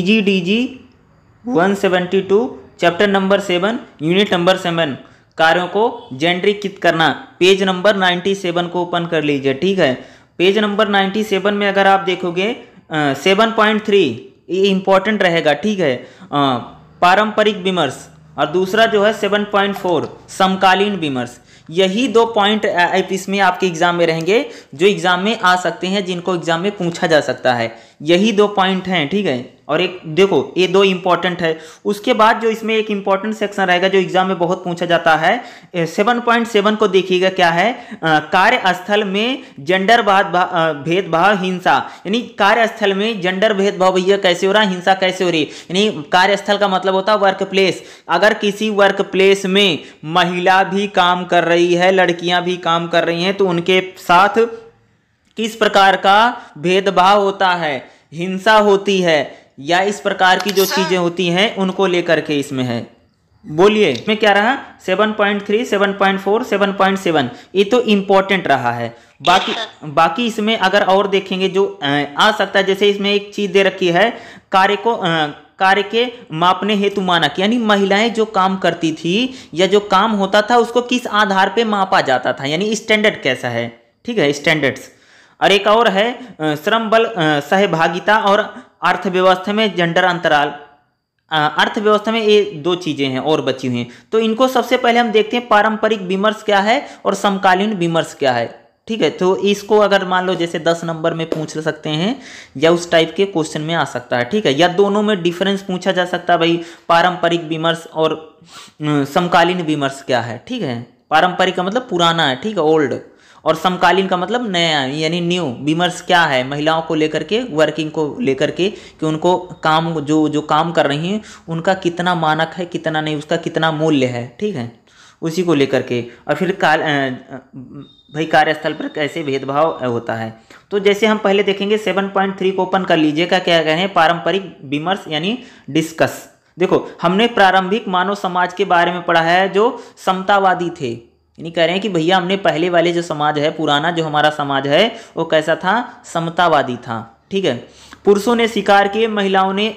जी D G one seventy two chapter number seven unit number seven कार्यों को जेनरिकित करना पेज नंबर नाइन्टी सेवन को ओपन कर लीजिए ठीक है पेज नंबर नाइन्टी सेवन में अगर आप देखोगे सेवन पॉइंट थ्री ये इंपॉर्टेंट रहेगा ठीक है पारंपरिक विमर्श और दूसरा जो है सेवन पॉइंट फोर समकालीन विमर्श यही दो पॉइंट इसमें आपके एग्जाम में रहेंगे जो एग्जाम में आ सकते हैं जिनको एग्जाम में पूछा जा सकता है यही दो पॉइंट हैं ठीक है और एक देखो ये दो इंपॉर्टेंट है उसके बाद जो इसमें एक इंपॉर्टेंट सेक्शन रहेगा जो एग्जाम में बहुत पूछा जाता है सेवन पॉइंट सेवन को देखिएगा क्या है कार्यस्थल में जेंडरवाद भेदभाव हिंसा यानी कार्यस्थल में जेंडर भेदभाव भैया कैसे हो रहा हिंसा कैसे हो रही है यानी कार्यस्थल का मतलब होता है वर्क प्लेस अगर किसी वर्क प्लेस में महिला भी काम कर रही है लड़कियां भी काम कर रही हैं तो उनके साथ किस प्रकार का भेदभाव होता है हिंसा होती है या इस प्रकार की जो अच्छा। चीज़ें होती हैं उनको लेकर के इसमें है बोलिए इसमें क्या रहा seven point three seven point four seven point seven ये तो इम्पोर्टेंट रहा है बाकी बाकी इसमें अगर और देखेंगे जो आ सकता है जैसे इसमें एक चीज़ दे रखी है कार्य को आ, कार्य के मापने हेतु मानक यानी महिलाएं जो काम करती थी या जो काम होता था उसको किस आधार पे मापा जाता था यानी स्टैंडर्ड कैसा है ठीक है स्टैंडर्ड्स और एक और है श्रम बल सहभागिता और अर्थव्यवस्था में जेंडर अंतराल अर्थव्यवस्था में ये दो चीज़ें हैं और बची हुई हैं तो इनको सबसे पहले हम देखते हैं पारंपरिक विमर्श क्या है और समकालीन विमर्श क्या है ठीक है तो इसको अगर मान लो जैसे दस नंबर में पूछ सकते हैं या उस टाइप के क्वेश्चन में आ सकता है ठीक है या दोनों में डिफरेंस पूछा जा सकता है भाई पारंपरिक विमर्श और समकालीन विमर्श क्या है ठीक है पारंपरिक का मतलब पुराना है ठीक है ओल्ड और समकालीन का मतलब नया यानी न्यू विमर्श क्या है महिलाओं को लेकर के वर्किंग को लेकर के कि उनको काम जो जो काम कर रही हैं उनका कितना मानक है कितना नहीं उसका कितना मूल्य है ठीक है उसी को लेकर के और फिर काल भाई कार्यस्थल पर कैसे भेदभाव होता है तो जैसे हम पहले देखेंगे सेवन पॉइंट थ्री को ओपन कर लीजिएगा क्या क्या कहें पारंपरिक विमर्श यानी डिस्कस देखो हमने प्रारंभिक मानव समाज के बारे में पढ़ा है जो समतावादी थे यानी कह रहे हैं कि भैया हमने पहले वाले जो समाज है पुराना जो हमारा समाज है वो कैसा था समतावादी था ठीक है पुरुषों ने शिकार किए महिलाओं ने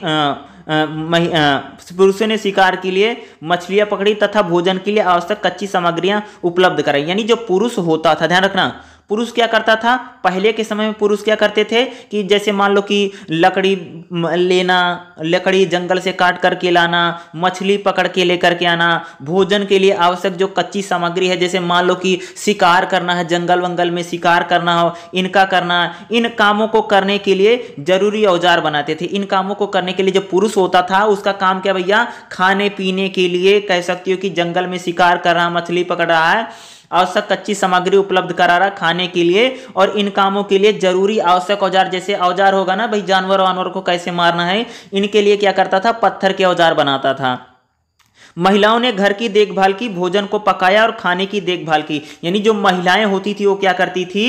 पुरुषों ने शिकार के लिए मछलियां पकड़ी तथा भोजन के लिए आवश्यक कच्ची सामग्रियां उपलब्ध कराई यानी जो पुरुष होता था ध्यान रखना पुरुष क्या करता था पहले के समय में पुरुष क्या करते थे कि जैसे मान लो कि लकड़ी लेना लकड़ी जंगल से काट करके लाना मछली पकड़ के लेकर के आना भोजन के लिए आवश्यक जो कच्ची सामग्री है जैसे मान लो कि शिकार करना है जंगल वंगल में शिकार करना हो इनका करना इन कामों को करने के लिए जरूरी औजार बनाते थे इन कामों को करने के लिए जो पुरुष होता था उसका काम क्या भैया खाने पीने के लिए कह सकती हो कि जंगल में शिकार कर रहा मछली पकड़ रहा है आवश्यक कच्ची सामग्री उपलब्ध करा रहा खाने के लिए और इन कामों के लिए जरूरी आवश्यक औजार जैसे औजार होगा ना भाई जानवर वानवर को कैसे मारना है इनके लिए क्या करता था पत्थर के औजार बनाता था महिलाओं ने घर की देखभाल की भोजन को पकाया और खाने की देखभाल की यानी जो महिलाएं होती थी वो क्या करती थी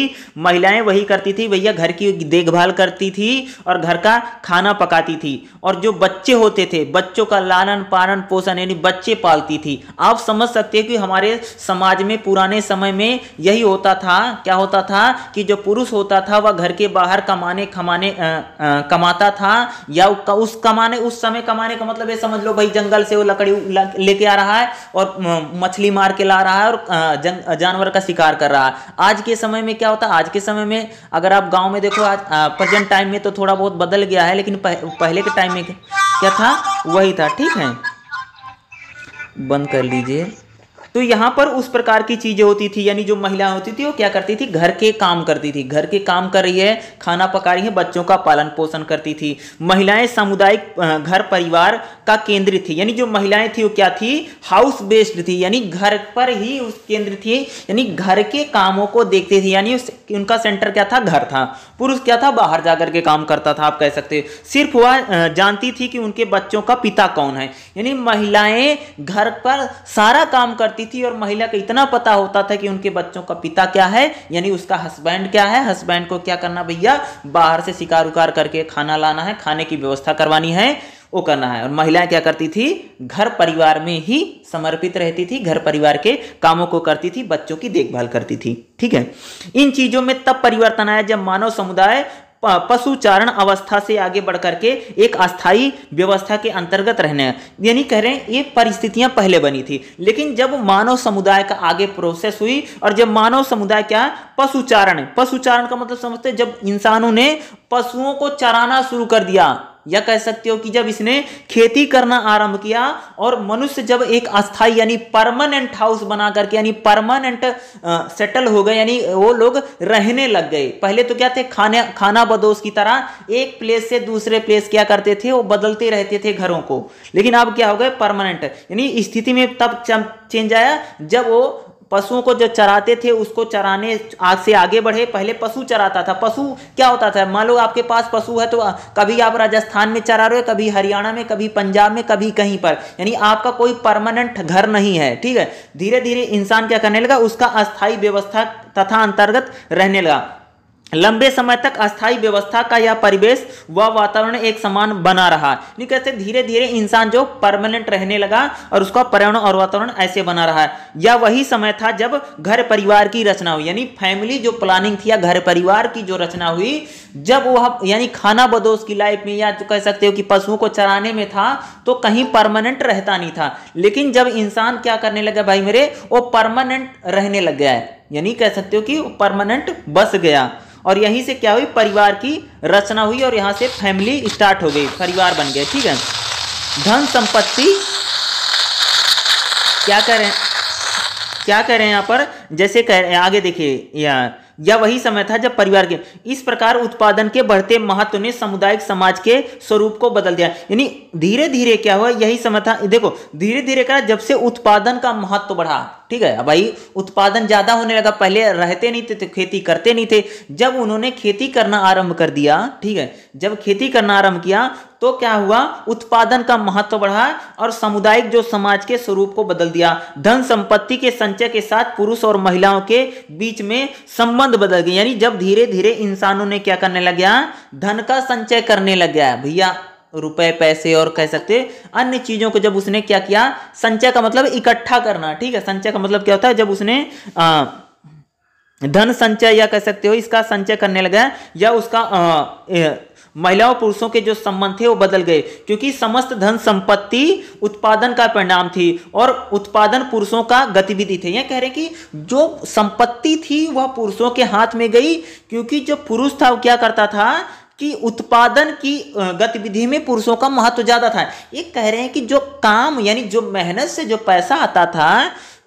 महिलाएं वही करती थी भैया घर की देखभाल करती थी और घर का खाना पकाती थी और जो बच्चे होते थे बच्चों का लालन पालन पोषण यानी बच्चे पालती थी आप समझ सकते हैं कि हमारे समाज में पुराने समय में यही होता था क्या होता था कि जो पुरुष होता था वह घर के बाहर कमाने खमाने आ, आ, कमाता था या उस कमाने उस समय कमाने का मतलब ये समझ लो भाई जंगल से वो लकड़ी लेके आ रहा है और मछली मार के ला रहा है और जानवर का शिकार कर रहा है आज के समय में क्या होता है आज के समय में अगर आप गाँव में देखो आज प्रेजेंट टाइम में तो थोड़ा बहुत बदल गया है लेकिन पह, पहले के टाइम में क्या था वही था ठीक है बंद कर लीजिए तो यहां पर उस प्रकार की चीज़ें होती थी यानी जो महिला होती थी वो क्या करती थी घर के काम करती थी घर के काम कर रही है खाना पका रही है बच्चों का पालन पोषण करती थी महिलाएं सामुदायिक घर परिवार का केंद्रित थी यानी जो महिलाएं थी वो क्या थी हाउस बेस्ड थी यानी घर पर ही उस केंद्र थी यानी घर के कामों को देखती थी यानी उनका सेंटर क्या था घर था पुरुष क्या था बाहर जाकर के काम करता था आप कह सकते सिर्फ वह जानती थी कि उनके बच्चों का पिता कौन है यानी महिलाएं घर पर सारा काम करती थी और महिला का इतना पता होता था कि उनके बच्चों का पिता क्या है यानी उसका हस्बैंड क्या है हस्बैंड को क्या करना भैया बाहर से शिकार उकार करके खाना लाना है खाने की व्यवस्था करवानी है वो करना है और महिलाएं क्या करती थी घर परिवार में ही समर्पित रहती थी घर परिवार के कामों को करती थी बच्चों की देखभाल करती थी ठीक है इन चीजों में तब परिवर्तन आया जब मानव समुदाय पशुचारण अवस्था से आगे बढ़ करके एक अस्थायी व्यवस्था के अंतर्गत रहने हैं यानी कह रहे हैं ये परिस्थितियां पहले बनी थी लेकिन जब मानव समुदाय का आगे प्रोसेस हुई और जब मानव समुदाय क्या पशु पशु पशुचारण का मतलब समझते जब इंसानों ने पशुओं को चराना शुरू कर दिया या कह सकते हो कि जब इसने खेती करना आरंभ किया और मनुष्य जब एक अस्थाई यानी परमानेंट हाउस बना करके यानी परमानेंट सेटल हो गए यानी वो लोग रहने लग गए पहले तो क्या थे खाने खाना बदोश की तरह एक प्लेस से दूसरे प्लेस क्या करते थे वो बदलते रहते थे घरों को लेकिन अब क्या हो गए परमानेंट यानी स्थिति में तब चेंज आया जब वो पशुओं को जो चराते थे उसको चराने आग से आगे बढ़े पहले पशु चराता था पशु क्या होता था मान लो आपके पास पशु है तो कभी आप राजस्थान में चरा रहे हो कभी हरियाणा में कभी पंजाब में कभी कहीं पर यानी आपका कोई परमानेंट घर नहीं है ठीक है धीरे धीरे इंसान क्या करने लगा उसका अस्थायी व्यवस्था तथा अंतर्गत रहने लगा लंबे समय तक अस्थायी व्यवस्था का यह परिवेश व वातावरण एक समान बना रहा यानी कैसे धीरे धीरे इंसान जो परमानेंट रहने लगा और उसका पर्यावरण और वातावरण ऐसे बना रहा है यह वही समय था जब घर परिवार की रचना हुई यानी फैमिली जो प्लानिंग थी या घर परिवार की जो रचना हुई जब वह यानी खाना बदोश की लाइफ में या कह सकते हो कि पशुओं को चराने में था तो कहीं परमानेंट रहता नहीं था लेकिन जब इंसान क्या करने लगा भाई मेरे वो परमानेंट रहने लग गया है यानी कह सकते हो कि परमानेंट बस गया और यहीं से क्या हुई परिवार की रचना हुई और यहाँ से फैमिली स्टार्ट हो गई परिवार बन गए ठीक है धन संपत्ति क्या करें क्या कह रहे हैं यहाँ पर जैसे कह रहे आगे देखिए या या वही समय था जब परिवार के इस प्रकार उत्पादन के बढ़ते महत्व ने सामुदायिक समाज के स्वरूप को बदल दिया यानी धीरे धीरे क्या हुआ यही समय था देखो धीरे धीरे क्या जब से उत्पादन का महत्व बढ़ा ठीक है भाई उत्पादन ज़्यादा होने लगा पहले रहते नहीं थे तो खेती करते नहीं थे जब उन्होंने खेती करना आरंभ कर दिया ठीक है जब खेती करना आरंभ किया तो क्या हुआ उत्पादन का महत्व बढ़ा और सामुदायिक जो समाज के स्वरूप को बदल दिया धन संपत्ति के संचय के साथ पुरुष और महिलाओं के बीच में संबंध बदल गया यानी जब धीरे धीरे इंसानों ने क्या करने लग गया धन का संचय करने लग गया भैया रुपए पैसे और कह सकते अन्य चीजों को जब उसने क्या किया संचय का मतलब इकट्ठा करना ठीक है संचय का मतलब क्या होता है जब उसने आ, धन संचय या कह सकते हो इसका संचय करने लगा या उसका आ, ए, महिलाओं पुरुषों के जो संबंध थे वो बदल गए क्योंकि समस्त धन संपत्ति उत्पादन का परिणाम थी और उत्पादन पुरुषों का गतिविधि थे यह कह रहे कि जो संपत्ति थी वह पुरुषों के हाथ में गई क्योंकि जो पुरुष था वो क्या करता था कि उत्पादन की गतिविधि में पुरुषों का महत्व ज़्यादा था ये कह रहे हैं कि जो काम यानी जो मेहनत से जो पैसा आता था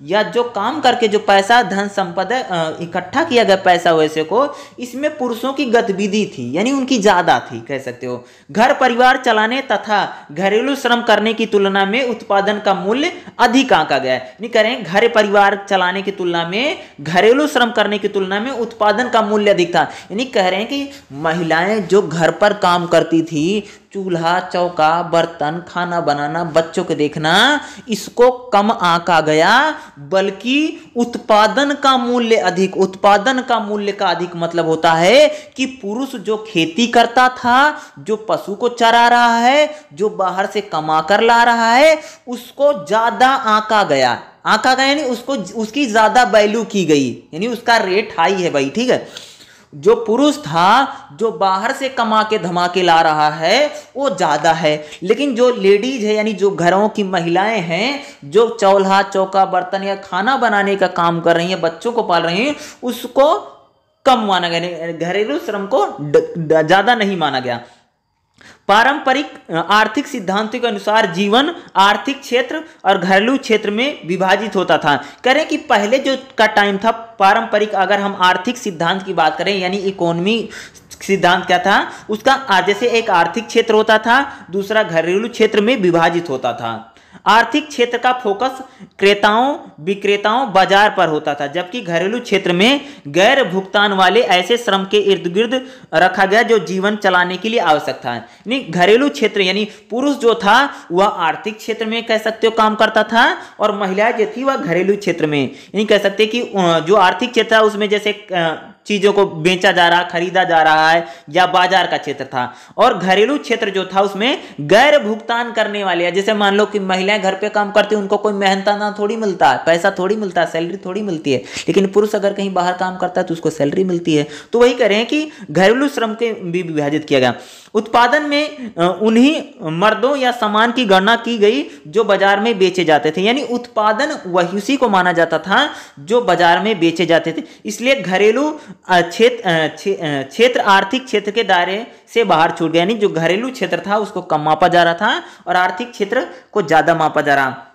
या जो काम करके जो पैसा धन संपदा इकट्ठा किया गया पैसा वैसे को इसमें पुरुषों की गतिविधि थी यानी उनकी ज़्यादा थी कह सकते हो घर परिवार चलाने तथा घरेलू श्रम करने की तुलना में उत्पादन का मूल्य अधिक आंका गया यानी करें घर परिवार चलाने की तुलना में घरेलू श्रम करने की तुलना में उत्पादन का मूल्य अधिक था यानी कह रहे हैं कि महिलाएं जो घर पर काम करती थी चूल्हा चौका बर्तन खाना बनाना बच्चों को देखना इसको कम आका गया बल्कि उत्पादन का मूल्य अधिक उत्पादन का मूल्य का अधिक मतलब होता है कि पुरुष जो खेती करता था जो पशु को चरा रहा है जो बाहर से कमा कर ला रहा है उसको ज्यादा आका गया आका गया यानी उसको उसकी ज्यादा वैल्यू की गई यानी उसका रेट हाई है भाई ठीक है जो पुरुष था जो बाहर से कमा के धमाके ला रहा है वो ज़्यादा है लेकिन जो लेडीज है यानी जो घरों की महिलाएं हैं जो चौल्हा चौका बर्तन या खाना बनाने का काम कर रही हैं बच्चों को पाल रही हैं उसको कम माना गया घरेलू श्रम को ज़्यादा नहीं माना गया पारंपरिक आर्थिक सिद्धांतों के अनुसार जीवन आर्थिक क्षेत्र और घरेलू क्षेत्र में विभाजित होता था करें कि पहले जो का टाइम था पारंपरिक अगर हम आर्थिक सिद्धांत की बात करें यानी इकोनॉमी सिद्धांत क्या था उसका जैसे एक आर्थिक क्षेत्र होता था दूसरा घरेलू क्षेत्र में विभाजित होता था आर्थिक क्षेत्र का फोकस क्रेताओं विक्रेताओं बाजार पर होता था जबकि घरेलू क्षेत्र में गैर भुगतान वाले ऐसे श्रम के इर्द गिर्द रखा गया जो जीवन चलाने के लिए आवश्यक था यानी घरेलू क्षेत्र यानी पुरुष जो था वह आर्थिक क्षेत्र में कह सकते हो काम करता था और महिलाएं जो थी वह घरेलू क्षेत्र में यानी कह सकते कि जो आर्थिक क्षेत्र था उसमें जैसे चीज़ों को बेचा जा रहा खरीदा जा रहा है या बाजार का क्षेत्र था और घरेलू क्षेत्र जो था उसमें गैर भुगतान करने वाले जैसे मान लो कि महिलाएं घर पे काम करती हैं उनको कोई मेहनताना थोड़ी मिलता है पैसा थोड़ी मिलता है सैलरी थोड़ी मिलती है लेकिन पुरुष अगर कहीं बाहर काम करता है तो उसको सैलरी मिलती है तो वही कह रहे हैं कि घरेलू श्रम के भी विभाजित किया गया उत्पादन में उन्हीं मर्दों या सामान की गणना की गई जो बाजार में बेचे जाते थे यानी उत्पादन वही उसी को माना जाता था जो बाजार में बेचे जाते थे इसलिए घरेलू क्षेत्र क्षेत्र आर्थिक क्षेत्र के दायरे से बाहर छूट गया यानी जो घरेलू क्षेत्र था उसको कम मापा जा रहा था और आर्थिक क्षेत्र को ज़्यादा मापा जा रहा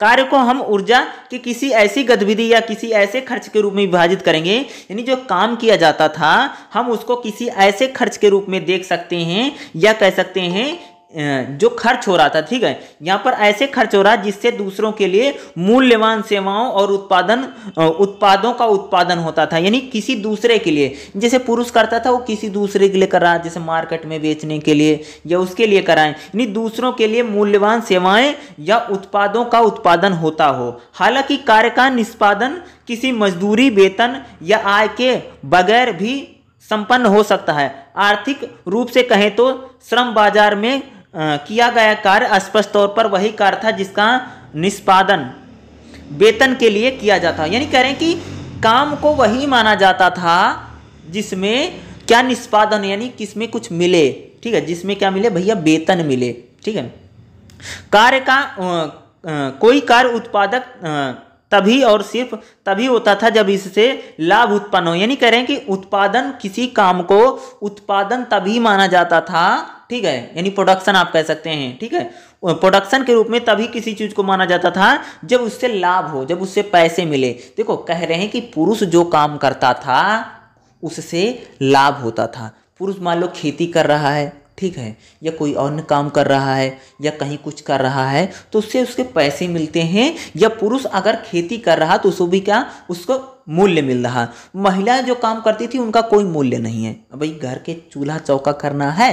कार्य को हम ऊर्जा की किसी ऐसी गतिविधि या किसी ऐसे खर्च के रूप में विभाजित करेंगे यानी जो काम किया जाता था हम उसको किसी ऐसे खर्च के रूप में देख सकते हैं या कह सकते हैं जो खर्च हो रहा था ठीक है यहाँ पर ऐसे खर्च हो रहा है जिससे दूसरों के लिए मूल्यवान सेवाओं और उत्पादन उत्पादों का उत्पादन होता था यानी किसी दूसरे के लिए जैसे पुरुष करता था वो किसी दूसरे के लिए कर रहा जैसे मार्केट में बेचने के लिए या उसके लिए कराएं यानी दूसरों के लिए मूल्यवान सेवाएं या उत्पादों का उत्पादन होता हो हालांकि कार्य का निष्पादन किसी मजदूरी वेतन या आय के बगैर भी संपन्न हो सकता है आर्थिक रूप से कहें तो श्रम बाजार में किया गया कार्य स्पष्ट तौर पर वही कार्य था जिसका निष्पादन वेतन के लिए किया जाता यानी कह रहे हैं कि काम को वही माना जाता था जिसमें क्या निष्पादन यानी किसमें कुछ मिले ठीक है जिसमें क्या मिले भैया वेतन मिले ठीक है कार्य का कोई कार्य उत्पादक तभी और सिर्फ तभी होता था जब इससे लाभ उत्पन्न हो यानी कह रहे हैं कि उत्पादन किसी काम को उत्पादन तभी माना जाता था ठीक है यानी प्रोडक्शन आप कह सकते हैं ठीक है प्रोडक्शन के रूप में तभी किसी चीज़ को माना जाता था जब उससे लाभ हो जब उससे पैसे मिले देखो कह रहे हैं कि पुरुष जो काम करता था उससे लाभ होता था पुरुष मान लो खेती कर रहा है ठीक है या कोई अन्य काम कर रहा है या कहीं कुछ कर रहा है तो उससे उसके पैसे मिलते हैं या पुरुष अगर खेती कर रहा तो उसको भी क्या उसको मूल्य मिल रहा महिलाएं जो काम करती थी उनका कोई मूल्य नहीं है भाई घर के चूल्हा चौका करना है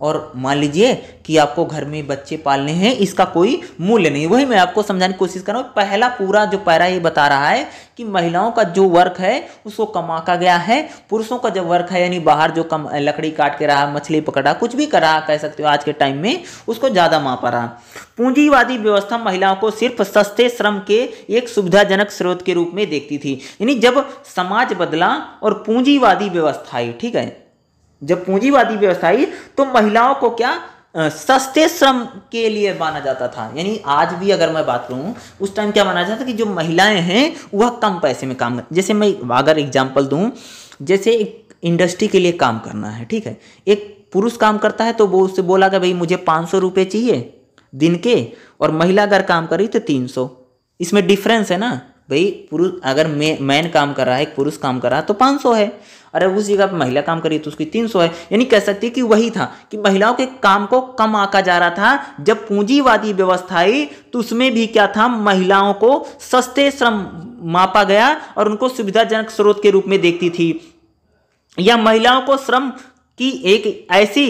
और मान लीजिए कि आपको घर में बच्चे पालने हैं इसका कोई मूल्य नहीं वही मैं आपको समझाने की कोशिश कर रहा हूँ पहला पूरा जो पैरा ये बता रहा है कि महिलाओं का जो वर्क है उसको कमाका गया है पुरुषों का जो वर्क है यानी बाहर जो कम लकड़ी काट के रहा मछली पकड़ा कुछ भी कर रहा कह सकते हो आज के टाइम में उसको ज़्यादा मापा रहा पूंजीवादी व्यवस्था महिलाओं को सिर्फ सस्ते श्रम के एक सुविधाजनक स्रोत के रूप में देखती थी यानी जब समाज बदला और पूंजीवादी व्यवस्था आई ठीक है जब पूंजीवादी व्यवसायी तो महिलाओं को क्या सस्ते श्रम के लिए माना जाता था यानी आज भी अगर मैं बात करूँ उस टाइम क्या माना जाता था कि जो महिलाएं हैं वह कम पैसे में काम कर जैसे मैं अगर एग्जाम्पल दूँ जैसे एक इंडस्ट्री के लिए काम करना है ठीक है एक पुरुष काम करता है तो वो उससे बोला गया भाई मुझे पाँच सौ रुपये चाहिए दिन के और महिला अगर काम करी तो तीन सौ इसमें डिफरेंस है ना भाई पुरुष अगर मैन काम कर रहा है पुरुष काम कर रहा है तो पाँच सौ है अरे उस जगह पर महिला काम करी तो उसकी तीन सौ है यानी कह सकते कि वही था कि महिलाओं के काम को कम आका जा रहा था जब पूंजीवादी व्यवस्था आई तो उसमें भी क्या था महिलाओं को सस्ते श्रम मापा गया और उनको सुविधाजनक स्रोत के रूप में देखती थी या महिलाओं को श्रम की एक ऐसी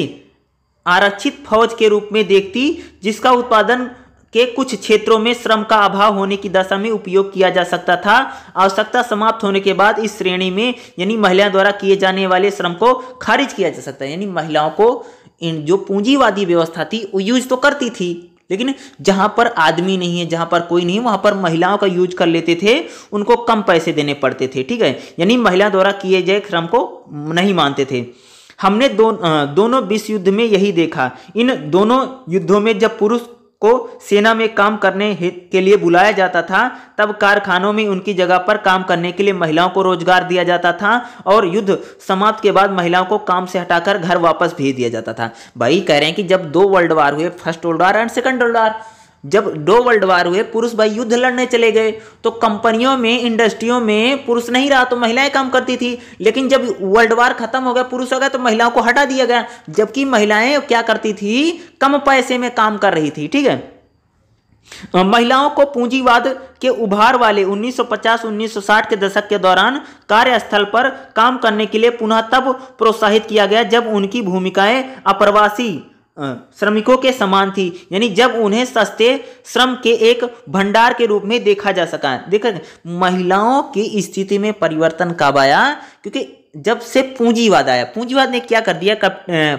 आरक्षित फौज के रूप में देखती जिसका उत्पादन के कुछ क्षेत्रों में श्रम का अभाव होने की दशा में उपयोग किया जा सकता था आवश्यकता समाप्त होने के बाद इस श्रेणी में यानी महिलाओं द्वारा किए जाने वाले श्रम को खारिज किया जा सकता है यानी महिलाओं को इन जो पूंजीवादी व्यवस्था थी वो यूज तो करती थी लेकिन जहां पर आदमी नहीं है जहां पर कोई नहीं वहां पर महिलाओं का यूज कर लेते थे उनको कम पैसे देने पड़ते थे ठीक है यानी महिला द्वारा किए गए श्रम को नहीं मानते थे हमने दो, दोनों विश्व युद्ध में यही देखा इन दोनों युद्धों में जब पुरुष को सेना में काम करने के लिए बुलाया जाता था तब कारखानों में उनकी जगह पर काम करने के लिए महिलाओं को रोजगार दिया जाता था और युद्ध समाप्त के बाद महिलाओं को काम से हटाकर घर वापस भेज दिया जाता था भाई कह रहे हैं कि जब दो वर्ल्ड वार हुए first world war and second world war जब दो वर्ल्ड वार हुए पुरुष भाई युद्ध लड़ने चले गए तो कंपनियों में इंडस्ट्रियों में पुरुष नहीं रहा तो महिलाएं काम करती थी लेकिन जब वर्ल्ड वार खत्म हो गया पुरुष हो गया तो महिलाओं को हटा दिया गया जबकि महिलाएं क्या करती थी कम पैसे में काम कर रही थी ठीक है महिलाओं को पूंजीवाद के उभार वाले 1950-1960 के दशक के दौरान कार्यस्थल पर काम करने के लिए पुनः तब प्रोत्साहित किया गया जब उनकी भूमिकाएं अप्रवासी श्रमिकों के समान थी यानी जब उन्हें सस्ते श्रम के एक भंडार के रूप में देखा जा सका देखा महिलाओं की स्थिति में परिवर्तन कब आया क्योंकि जब से पूंजीवाद आया पूंजीवाद ने क्या कर दिया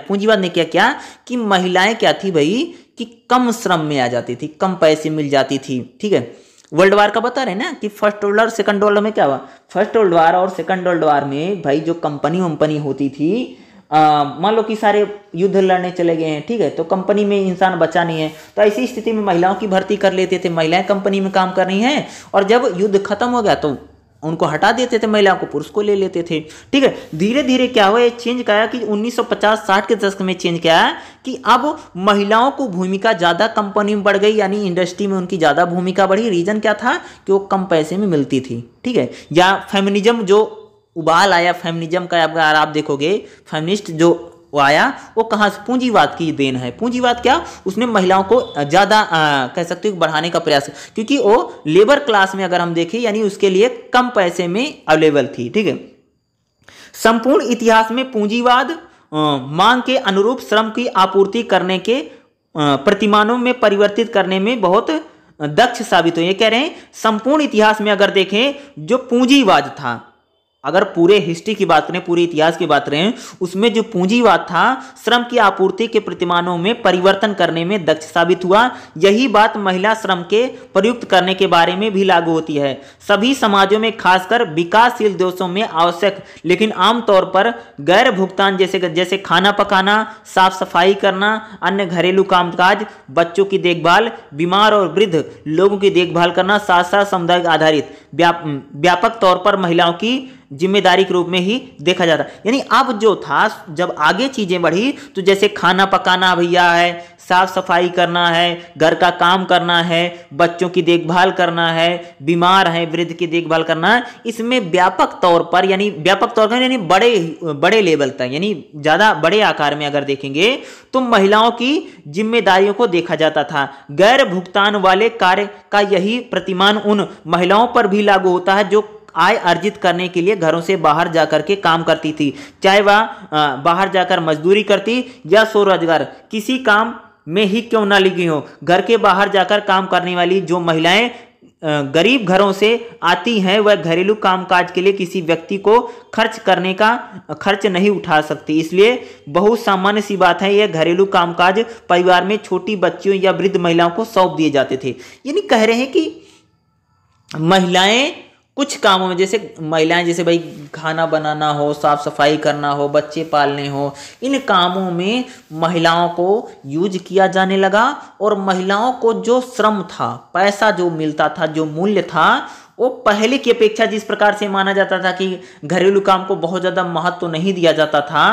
पूंजीवाद ने क्या किया कि महिलाएं क्या थी भाई कि कम श्रम में आ जाती थी कम पैसे मिल जाती थी ठीक है वर्ल्ड वार का बता रहे ना कि फर्स्ट वर्ल्ड और सेकंड वर्ल्ड में क्या हुआ फर्स्ट वर्ल्ड वार और सेकंड वर्ल्ड वार में भाई जो कंपनी वंपनी होती थी मान लो कि सारे युद्ध लड़ने चले गए हैं ठीक है तो कंपनी में इंसान बचा नहीं है तो ऐसी स्थिति में महिलाओं की भर्ती कर लेते थे महिलाएं कंपनी में काम कर रही हैं और जब युद्ध खत्म हो गया तो उनको हटा देते थे महिलाओं को पुरुष को ले लेते थे ठीक है धीरे धीरे क्या हुआ ये चेंज किया कि 1950-60 के दशक में चेंज किया है कि अब महिलाओं को भूमिका ज़्यादा कंपनी में बढ़ गई यानी इंडस्ट्री में उनकी ज़्यादा भूमिका बढ़ी रीजन क्या था कि वो कम पैसे में मिलती थी ठीक है या फेमिनिज्म जो उबाल आया फेमिनिज्म का अगर आप देखोगे फेमिनिस्ट जो वो आया वो कहाँ से पूंजीवाद की देन है पूंजीवाद क्या उसने महिलाओं को ज़्यादा कह सकते हो बढ़ाने का प्रयास क्योंकि वो लेबर क्लास में अगर हम देखें यानी उसके लिए कम पैसे में अवेलेबल थी ठीक है संपूर्ण इतिहास में पूंजीवाद मांग के अनुरूप श्रम की आपूर्ति करने के प्रतिमानों में परिवर्तित करने में बहुत दक्ष साबित हुए कह रहे हैं संपूर्ण इतिहास में अगर देखें जो पूंजीवाद था अगर पूरे हिस्ट्री की बात करें पूरे इतिहास की बात करें उसमें जो पूंजीवाद था श्रम की आपूर्ति के प्रतिमानों में परिवर्तन करने में दक्ष साबित हुआ यही बात महिला श्रम के प्रयुक्त करने के बारे में भी लागू होती है सभी समाजों में खासकर विकासशील देशों में आवश्यक लेकिन आमतौर पर गैर भुगतान जैसे जैसे खाना पकाना साफ सफाई करना अन्य घरेलू कामकाज बच्चों की देखभाल बीमार और वृद्ध लोगों की देखभाल करना साथ साथ सामुदायिक आधारित व्यापक तौर पर महिलाओं की जिम्मेदारी के रूप में ही देखा जाता यानी अब जो था जब आगे चीज़ें बढ़ी तो जैसे खाना पकाना भैया है साफ सफाई करना है घर का काम करना है बच्चों की देखभाल करना है बीमार हैं वृद्ध की देखभाल करना है इसमें व्यापक तौर पर यानी व्यापक तौर पर यानी बड़े बड़े लेवल तक यानी ज़्यादा बड़े आकार में अगर देखेंगे तो महिलाओं की जिम्मेदारियों को देखा जाता था गैर भुगतान वाले कार्य का यही प्रतिमान उन महिलाओं पर भी लागू होता है जो आय अर्जित करने के लिए घरों से बाहर जाकर के काम करती थी चाहे वह बाहर जाकर मजदूरी करती या स्वरोजगार किसी काम में ही क्यों ना लगी हो घर के बाहर जाकर काम करने वाली जो महिलाएं गरीब घरों से आती हैं वह घरेलू कामकाज के लिए किसी व्यक्ति को खर्च करने का खर्च नहीं उठा सकती इसलिए बहुत सामान्य सी बात है यह घरेलू कामकाज परिवार में छोटी बच्चियों या वृद्ध महिलाओं को सौंप दिए जाते थे यानी कह रहे हैं कि महिलाएं कुछ कामों में जैसे महिलाएं जैसे भाई खाना बनाना हो साफ सफाई करना हो बच्चे पालने हो इन कामों में महिलाओं को यूज किया जाने लगा और महिलाओं को जो श्रम था पैसा जो मिलता था जो मूल्य था वो पहले की अपेक्षा जिस प्रकार से माना जाता था कि घरेलू काम को बहुत ज़्यादा महत्व तो नहीं दिया जाता था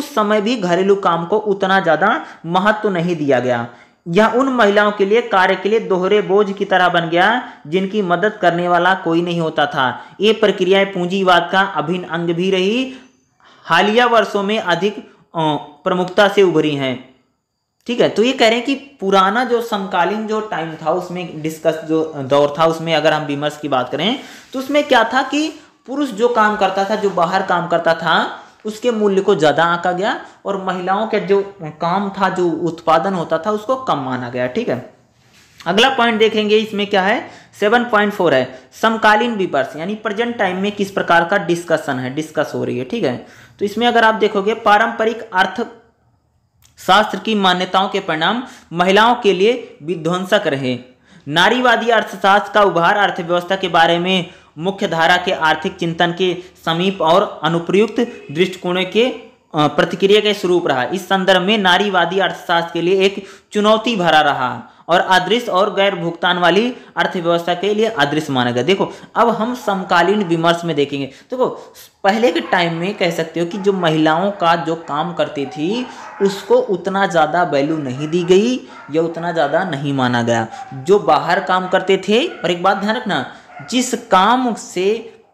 उस समय भी घरेलू काम को उतना ज़्यादा महत्व तो नहीं दिया गया यह उन महिलाओं के लिए कार्य के लिए दोहरे बोझ की तरह बन गया जिनकी मदद करने वाला कोई नहीं होता था ये प्रक्रियाएं पूंजीवाद का अभिन्न अंग भी रही हालिया वर्षों में अधिक प्रमुखता से उभरी हैं ठीक है तो ये कह रहे हैं कि पुराना जो समकालीन जो टाइम था उसमें डिस्कस जो दौर था उसमें अगर हम विमर्श की बात करें तो उसमें क्या था कि पुरुष जो काम करता था जो बाहर काम करता था उसके मूल्य को ज़्यादा आंका गया और महिलाओं के जो काम था जो उत्पादन होता था उसको कम माना गया ठीक है अगला पॉइंट देखेंगे इसमें क्या है सेवन पॉइंट फोर है समकालीन विपर्श यानी प्रेजेंट टाइम में किस प्रकार का डिस्कशन है डिस्कस हो रही है ठीक है तो इसमें अगर आप देखोगे पारंपरिक अर्थ शास्त्र की मान्यताओं के परिणाम महिलाओं के लिए विध्वंसक रहे नारीवादी अर्थशास्त्र का उभार अर्थव्यवस्था के बारे में मुख्य धारा के आर्थिक चिंतन के समीप और अनुप्रयुक्त दृष्टिकोण के प्रतिक्रिया के स्वरूप रहा इस संदर्भ में नारीवादी अर्थशास्त्र के लिए एक चुनौती भरा रहा और अदृश्य और गैर भुगतान वाली अर्थव्यवस्था के लिए अदृश्य माना गया देखो अब हम समकालीन विमर्श में देखेंगे देखो पहले के टाइम में कह सकते हो कि जो महिलाओं का जो काम करती थी उसको उतना ज़्यादा वैल्यू नहीं दी गई या उतना ज़्यादा नहीं माना गया जो बाहर काम करते थे और एक बात ध्यान रखना जिस काम से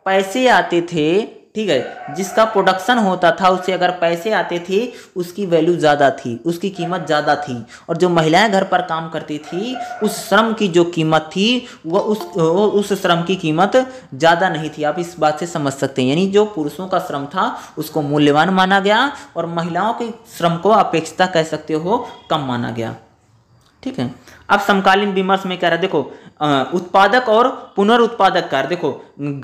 पैसे आते थे ठीक है जिसका प्रोडक्शन होता था उससे अगर पैसे आते थे उसकी वैल्यू ज़्यादा थी उसकी कीमत ज़्यादा थी और जो महिलाएं घर पर काम करती थी उस श्रम की जो कीमत थी वह उस वो उस श्रम की कीमत ज़्यादा नहीं थी आप इस बात से समझ सकते हैं यानी जो पुरुषों का श्रम था उसको मूल्यवान माना गया और महिलाओं के श्रम को अपेक्षता कह सकते हो कम माना गया ठीक है अब समकालीन विमर्श में कह रहा है देखो उत्पादक और पुनर्उत्पादक कार्य देखो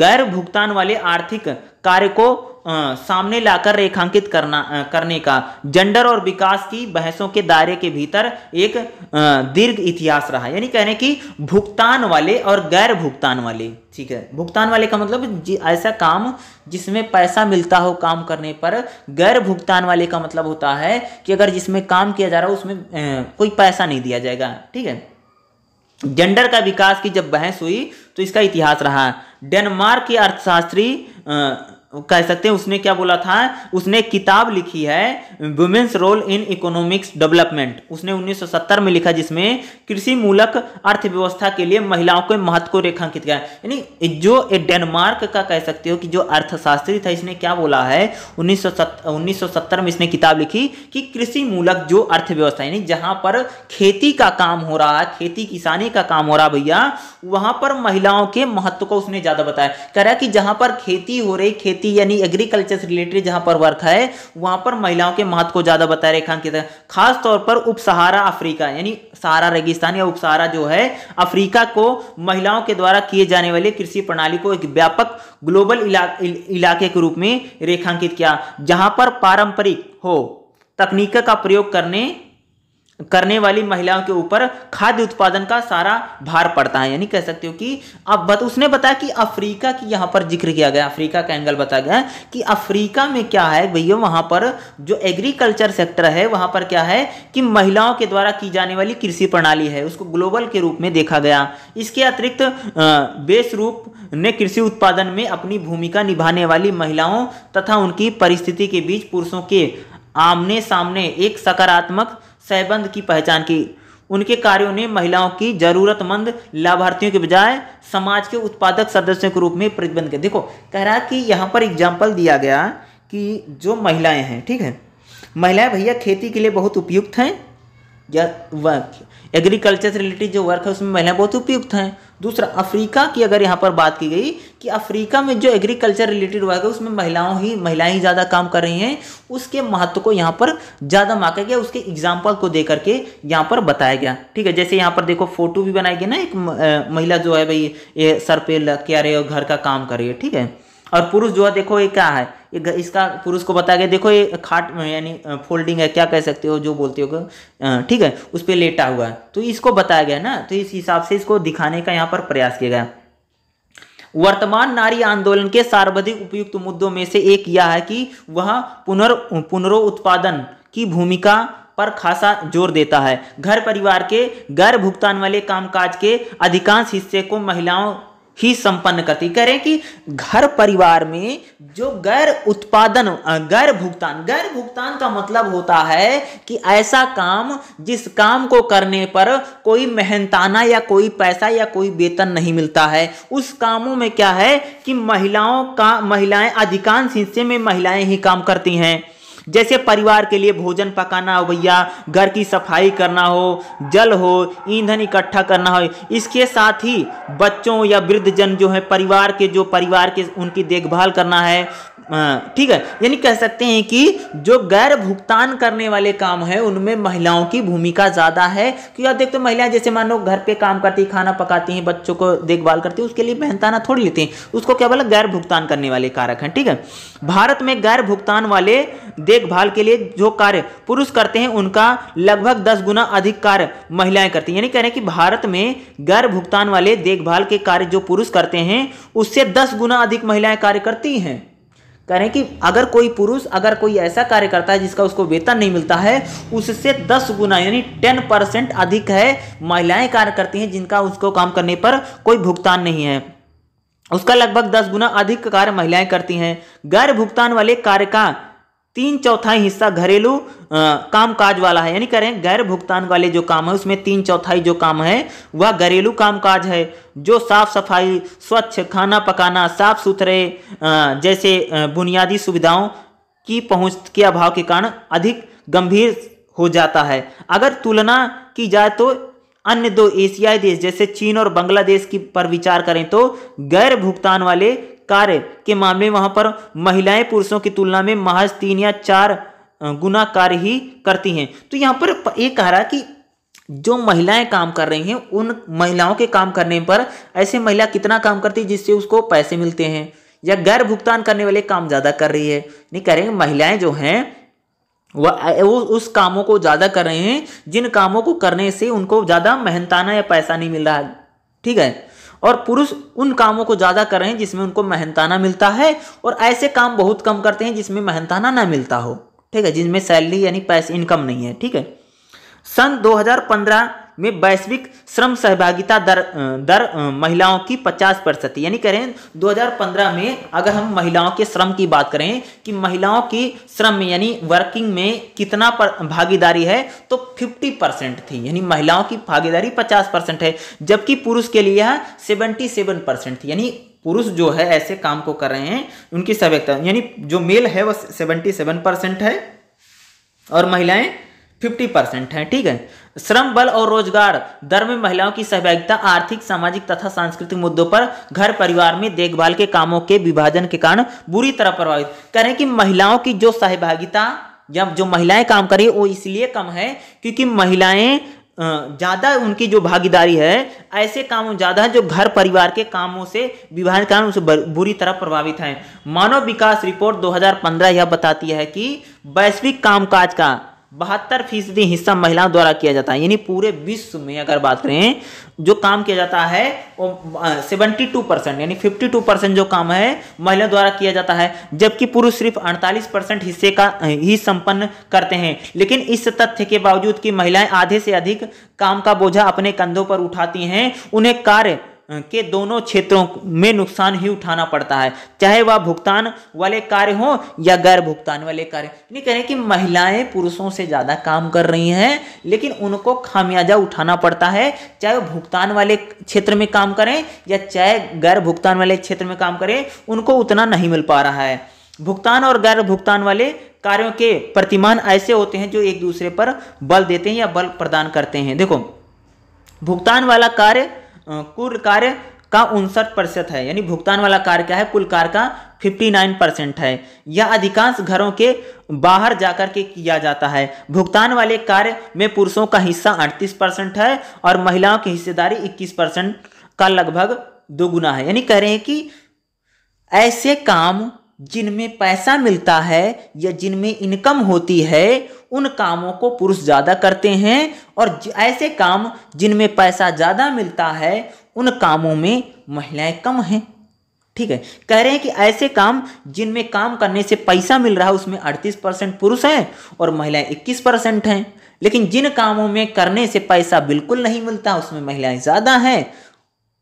गैर भुगतान वाले आर्थिक कार्य को आ, सामने लाकर रेखांकित करना आ, करने का जेंडर और विकास की बहसों के दायरे के भीतर एक दीर्घ इतिहास रहा यानी कहने की भुगतान वाले और गैर भुगतान वाले ठीक है भुगतान वाले का मतलब ऐसा काम जिसमें पैसा मिलता हो काम करने पर गैर भुगतान वाले का मतलब होता है कि अगर जिसमें काम किया जा रहा हो उसमें कोई पैसा नहीं दिया जाएगा ठीक है जेंडर का विकास की जब बहस हुई तो इसका इतिहास रहा डेनमार्क के अर्थशास्त्री कह सकते हैं उसने क्या बोला था उसने किताब लिखी है women's role in economics development उसने 1970 में लिखा जिसमें कृषि मूलक अर्थव्यवस्था के लिए महिलाओं के महत्व को रेखांकित किया यानी जो डेनमार्क का कह सकते हो कि जो अर्थशास्त्री था इसने क्या बोला है 1970 में इसने किताब लिखी कि कृषि मूलक जो अर्थव्यवस्था यानी जहां पर खेती का काम हो रहा है खेती किसानी का काम हो रहा भैया वहां पर महिलाओं के महत्व को उसने ज्यादा बताया कह रहा कि जहां पर खेती हो रही खेती खेती यानी एग्रीकल्चर से रिलेटेड जहां पर वर्क है वहां पर महिलाओं के महत्व को ज्यादा बताया रेखांकित की तरह खासतौर पर उप सहारा अफ्रीका यानी सहारा रेगिस्तान या उप सहारा जो है अफ्रीका को महिलाओं के द्वारा किए जाने वाले कृषि प्रणाली को एक व्यापक ग्लोबल इलाके के रूप में रेखांकित किया जहां पर पारंपरिक हो तकनीक का प्रयोग करने करने वाली महिलाओं के ऊपर खाद्य उत्पादन का सारा भार पड़ता है यानी कह सकते हो कि अब बत, उसने बताया कि अफ्रीका की यहाँ पर जिक्र किया गया अफ्रीका का एंगल बताया गया कि अफ्रीका में क्या है भैया वहाँ पर जो एग्रीकल्चर सेक्टर है वहाँ पर क्या है कि महिलाओं के द्वारा की जाने वाली कृषि प्रणाली है उसको ग्लोबल के रूप में देखा गया इसके अतिरिक्त बेस रूप ने कृषि उत्पादन में अपनी भूमिका निभाने वाली महिलाओं तथा उनकी परिस्थिति के बीच पुरुषों के आमने सामने एक सकारात्मक सहबंद की पहचान की उनके कार्यों ने महिलाओं की जरूरतमंद लाभार्थियों के बजाय समाज के उत्पादक सदस्यों के रूप में प्रतिबंध किया देखो कह रहा कि यहाँ पर एग्जाम्पल दिया गया कि जो महिलाएं हैं ठीक है महिलाएं भैया खेती के लिए बहुत उपयुक्त हैं या एग्रीकल्चर से रिलेटेड जो वर्क है उसमें महिलाएं बहुत उपयुक्त हैं दूसरा अफ्रीका की अगर यहाँ पर बात की गई कि अफ्रीका में जो एग्रीकल्चर रिलेटेड वर्क है उसमें महिलाओं ही महिलाएं ही ज़्यादा काम कर रही हैं उसके महत्व को यहाँ पर ज़्यादा मांगा गया उसके एग्जाम्पल को दे करके यहाँ पर बताया गया ठीक है जैसे यहाँ पर देखो फोटो भी बनाई गई ना एक महिला जो है भाई सर पे लग के आ रही है और घर का काम कर रही है ठीक है और पुरुष जो है देखो ये क्या है ये इसका पुरुष को बताया गया देखो ये खाट यानी फोल्डिंग है क्या कह सकते हो जो बोलते हो ठीक है उस पर लेटा हुआ है तो इसको बताया गया ना तो इस हिसाब से इसको दिखाने का यहाँ पर प्रयास किया गया वर्तमान नारी आंदोलन के सर्वाधिक उपयुक्त मुद्दों में से एक यह है कि वह पुनर् पुनरोत्पादन की भूमिका पर खासा जोर देता है घर परिवार के गैर भुगतान वाले कामकाज के अधिकांश हिस्से को महिलाओं ही संपन्न करती कह रहे हैं कि घर परिवार में जो गैर उत्पादन गैर भुगतान गैर भुगतान का मतलब होता है कि ऐसा काम जिस काम को करने पर कोई मेहनताना या कोई पैसा या कोई वेतन नहीं मिलता है उस कामों में क्या है कि महिलाओं का महिलाएं अधिकांश हिस्से में महिलाएं ही काम करती हैं जैसे परिवार के लिए भोजन पकाना हो भैया घर की सफाई करना हो जल हो ईंधन इकट्ठा करना हो इसके साथ ही बच्चों या वृद्धजन जो है परिवार के जो परिवार के उनकी देखभाल करना है हाँ, ठीक है यानी कह सकते हैं कि जो गैर भुगतान करने वाले काम है उनमें महिलाओं की भूमिका ज़्यादा है क्योंकि आप देखते हो महिलाएं जैसे मान लो घर पे काम करती खाना पकाती हैं बच्चों को देखभाल करती हैं उसके लिए मेहनताना थोड़ी लेते हैं उसको क्या बोला गैर भुगतान करने वाले कारक हैं ठीक है भारत में गैर भुगतान वाले देखभाल के लिए जो कार्य पुरुष करते हैं उनका लगभग दस गुना अधिक कार्य महिलाएं करती हैं यानी कह रहे हैं कि भारत में गैर भुगतान वाले देखभाल के कार्य जो पुरुष करते हैं उससे दस गुना अधिक महिलाएं कार्य करती हैं कह रहे हैं कि अगर कोई पुरुष अगर कोई ऐसा कार्य करता है जिसका उसको वेतन नहीं मिलता है उससे दस गुना यानी टेन परसेंट अधिक है महिलाएं कार्य करती हैं जिनका उसको काम करने पर कोई भुगतान नहीं है उसका लगभग दस गुना अधिक कार्य महिलाएं करती हैं गैर भुगतान वाले कार्य का तीन चौथाई हिस्सा घरेलू कामकाज वाला है यानी करें गैर भुगतान वाले जो काम है उसमें तीन चौथाई जो काम है वह घरेलू कामकाज है जो साफ सफाई स्वच्छ खाना पकाना साफ सुथरे जैसे बुनियादी सुविधाओं की पहुंच के अभाव के कारण अधिक गंभीर हो जाता है अगर तुलना की जाए तो अन्य दो एशियाई देश जैसे चीन और बांग्लादेश की पर विचार करें तो गैर भुगतान वाले कार्य के मामले में वहाँ पर महिलाएं पुरुषों की तुलना में महज तीन या चार गुना कार्य ही करती हैं तो यहाँ पर ये कह रहा कि जो महिलाएं काम कर रही हैं उन महिलाओं के काम करने पर ऐसे महिला कितना काम करती है जिससे उसको पैसे मिलते हैं या गैर भुगतान करने वाले काम ज़्यादा कर रही है नहीं करेंगे महिलाएं जो हैं वह वो उस कामों को ज़्यादा कर रहे हैं जिन कामों को करने से उनको ज़्यादा मेहनताना या पैसा नहीं मिल रहा ठीक है और पुरुष उन कामों को ज़्यादा कर रहे हैं जिसमें उनको मेहनताना मिलता है और ऐसे काम बहुत कम करते हैं जिसमें मेहनताना ना मिलता हो ठीक है जिसमें सैलरी यानी पैसे इनकम नहीं है ठीक है सन 2015 में वैश्विक श्रम सहभागिता दर दर महिलाओं की 50 प्रतिशत यानी करें 2015 में अगर हम महिलाओं के श्रम की बात करें कि महिलाओं की श्रम में यानी वर्किंग में कितना भागीदारी है तो 50 परसेंट थी यानी महिलाओं की भागीदारी 50 परसेंट है जबकि पुरुष के लिए यह 77 परसेंट थी यानी पुरुष जो है ऐसे काम को कर रहे हैं उनकी सभ्यता यानी जो मेल है वह सेवेंटी सेवन परसेंट है और महिलाएं फिफ्टी परसेंट हैं ठीक है श्रम बल और रोजगार दर में महिलाओं की सहभागिता आर्थिक सामाजिक तथा सांस्कृतिक मुद्दों पर घर परिवार में देखभाल के कामों के विभाजन के कारण बुरी तरह प्रभावित करें कि महिलाओं की जो सहभागिता या जो महिलाएं काम करें वो इसलिए कम है क्योंकि महिलाएं ज़्यादा उनकी जो भागीदारी है ऐसे कामों ज़्यादा है जो घर परिवार के कामों से विभाजन कारण उसे बुरी तरह प्रभावित हैं मानव विकास रिपोर्ट 2015 यह बताती है कि वैश्विक कामकाज का बहत्तर फीसदी हिस्सा महिलाओं द्वारा किया जाता है यानी पूरे विश्व में अगर बात करें जो काम किया जाता है वो सेवेंटी टू परसेंट यानी फिफ्टी टू परसेंट जो काम है महिलाओं द्वारा किया जाता है जबकि पुरुष सिर्फ अड़तालीस परसेंट हिस्से का ही संपन्न करते हैं लेकिन इस तथ्य के बावजूद कि महिलाएं आधे से अधिक काम का बोझा अपने कंधों पर उठाती हैं उन्हें कार्य के दोनों क्षेत्रों में नुकसान ही उठाना पड़ता है चाहे वह भुगतान वाले कार्य हो या गैर भुगतान वाले कार्य नहीं कह रहे कि महिलाएं पुरुषों से ज़्यादा काम कर रही हैं लेकिन उनको खामियाजा उठाना पड़ता है चाहे वो भुगतान वाले क्षेत्र में काम करें या चाहे गैर भुगतान वाले क्षेत्र में काम करें उनको उतना नहीं मिल पा रहा है भुगतान और गैर भुगतान वाले कार्यों के प्रतिमान ऐसे होते हैं जो एक दूसरे पर बल देते हैं या बल प्रदान करते हैं देखो भुगतान वाला कार्य कुल कार्य का उनसठ प्रतिशत है यानी भुगतान वाला कार्य क्या है कुल कार्य का 59 परसेंट है यह अधिकांश घरों के बाहर जाकर के किया जाता है भुगतान वाले कार्य में पुरुषों का हिस्सा 38 परसेंट है और महिलाओं की हिस्सेदारी 21 परसेंट का लगभग दोगुना है यानी कह रहे हैं कि ऐसे काम जिनमें पैसा मिलता है या जिनमें इनकम होती है उन कामों को पुरुष ज़्यादा करते हैं और ऐसे काम जिनमें पैसा ज़्यादा मिलता है उन कामों में महिलाएं कम हैं ठीक है कह रहे हैं कि ऐसे काम जिनमें काम करने से पैसा मिल रहा है उसमें अड़तीस परसेंट पुरुष हैं और महिलाएं इक्कीस परसेंट हैं लेकिन जिन कामों में करने से पैसा बिल्कुल नहीं मिलता उसमें महिलाएं ज़्यादा हैं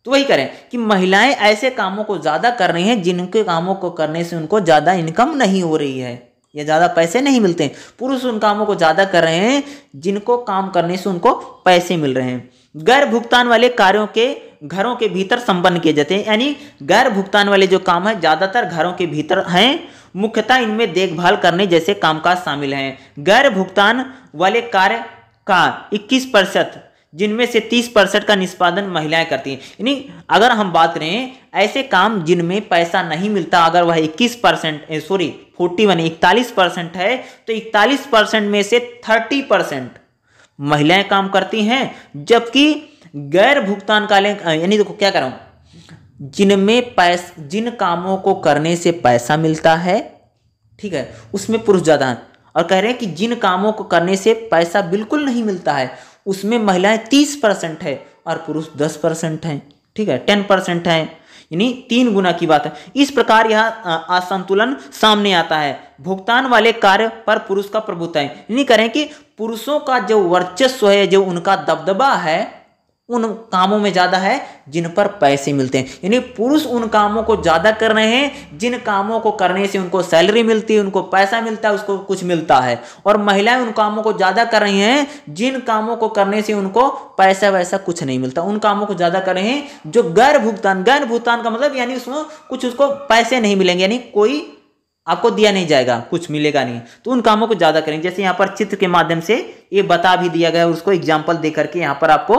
तो वही करें कि महिलाएं ऐसे कामों को ज़्यादा कर रही हैं जिनके कामों को करने से उनको ज़्यादा इनकम नहीं हो रही है या ज़्यादा पैसे नहीं मिलते हैं पुरुष उन कामों को ज़्यादा कर रहे हैं जिनको काम करने से उनको पैसे मिल रहे हैं गैर भुगतान वाले कार्यों के घरों के भीतर संपन्न किए जाते हैं यानी गैर भुगतान वाले जो काम है ज़्यादातर घरों के भीतर हैं मुख्यतः इनमें देखभाल करने जैसे कामकाज शामिल हैं गैर भुगतान वाले कार्य का 21 प्रतिशत जिनमें से 30 परसेंट का निष्पादन महिलाएं करती हैं यानी अगर हम बात करें ऐसे काम जिनमें पैसा नहीं मिलता अगर वह 21 परसेंट सॉरी फोर्टी वन इकतालीस परसेंट है तो इकतालीस परसेंट में से थर्टी परसेंट महिलाएं काम करती हैं जबकि गैर भुगतान काले यानी देखो क्या कर जिनमें पैस जिन कामों को करने से पैसा मिलता है ठीक है उसमें पुरुष ज़्यादा और कह रहे हैं कि जिन कामों को करने से पैसा बिल्कुल नहीं मिलता है उसमें महिलाएं तीस परसेंट है और पुरुष दस परसेंट हैं ठीक है टेन परसेंट है यानी तीन गुना की बात है इस प्रकार यह असंतुलन सामने आता है भुगतान वाले कार्य पर पुरुष का प्रभुत्व है यानी करें कि पुरुषों का जो वर्चस्व है जो उनका दबदबा है उन कामों में ज़्यादा है जिन पर पैसे मिलते हैं यानी पुरुष उन कामों को ज़्यादा कर रहे हैं जिन कामों को करने से उनको सैलरी मिलती है उनको पैसा मिलता है उसको कुछ मिलता है और महिलाएं उन कामों को ज़्यादा कर रही हैं जिन कामों को करने से उनको पैसा वैसा कुछ नहीं मिलता उन कामों को ज़्यादा कर रहे हैं जो गैर भुगतान गैर भुगतान का मतलब यानी उसमें कुछ उसको पैसे नहीं मिलेंगे यानी कोई आपको दिया नहीं जाएगा कुछ मिलेगा नहीं तो उन कामों को ज़्यादा करेंगे जैसे यहाँ पर चित्र के माध्यम से ये बता भी दिया गया उसको एग्जाम्पल दे करके यहाँ पर आपको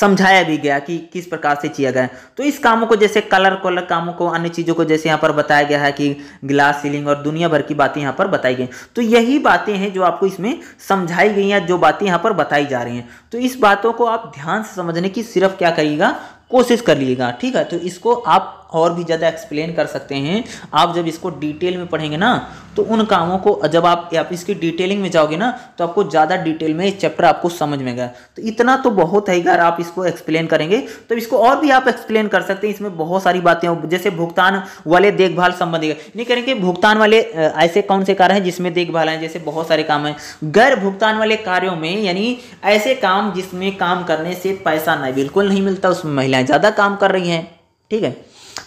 समझाया भी गया कि किस प्रकार से किया गया तो इस कामों को जैसे कलर कलर कामों को अन्य चीज़ों को जैसे यहाँ पर बताया गया है कि ग्लास सीलिंग और दुनिया भर की बातें यहाँ पर बताई गई तो यही बातें हैं जो आपको इसमें समझाई गई हैं जो बातें यहाँ पर बताई जा रही हैं तो इस बातों को आप ध्यान से समझने की सिर्फ क्या करिएगा कोशिश कर लीजिएगा ठीक है तो इसको आप और भी ज़्यादा एक्सप्लेन कर सकते हैं आप जब इसको डिटेल में पढ़ेंगे ना तो उन कामों को जब आप, आप इसकी डिटेलिंग में जाओगे ना तो आपको ज़्यादा डिटेल में चैप्टर आपको समझ में गया तो इतना तो बहुत है अगर आप इसको एक्सप्लेन करेंगे तो इसको और भी आप एक्सप्लेन कर सकते हैं इसमें बहुत सारी बातें जैसे भुगतान वाले देखभाल संबंधी नहीं करेंगे भुगतान वाले ऐसे कौन से कार्य हैं जिसमें देखभाल है जैसे बहुत सारे काम हैं गैर भुगतान वाले कार्यों में यानी ऐसे काम जिसमें काम करने से पैसा ना बिल्कुल नहीं मिलता उसमें महिलाएं ज़्यादा काम कर रही हैं ठीक है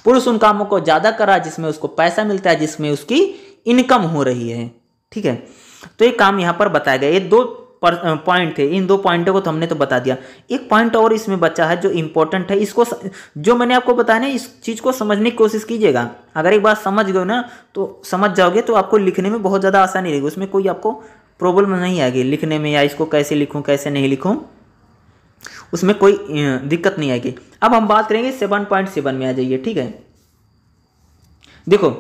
पुरुष उन कामों को ज्यादा कर रहा है जिसमें उसको पैसा मिलता है जिसमें उसकी इनकम हो रही है ठीक है तो ये काम यहाँ पर बताया गया ये दो पॉइंट थे इन दो पॉइंटों को तो हमने तो बता दिया एक पॉइंट और इसमें बचा है जो इंपॉर्टेंट है इसको जो मैंने आपको बताया ना इस चीज़ को समझने की कोशिश कीजिएगा अगर एक बार समझ गए ना तो समझ जाओगे तो आपको लिखने में बहुत ज़्यादा आसानी रहेगी उसमें कोई आपको प्रॉब्लम नहीं आएगी लिखने में या इसको कैसे लिखूँ कैसे नहीं लिखूँ उसमें कोई दिक्कत नहीं आएगी अब हम बात करेंगे सेवन पॉइंट सेवन में आ जाइए ठीक है देखो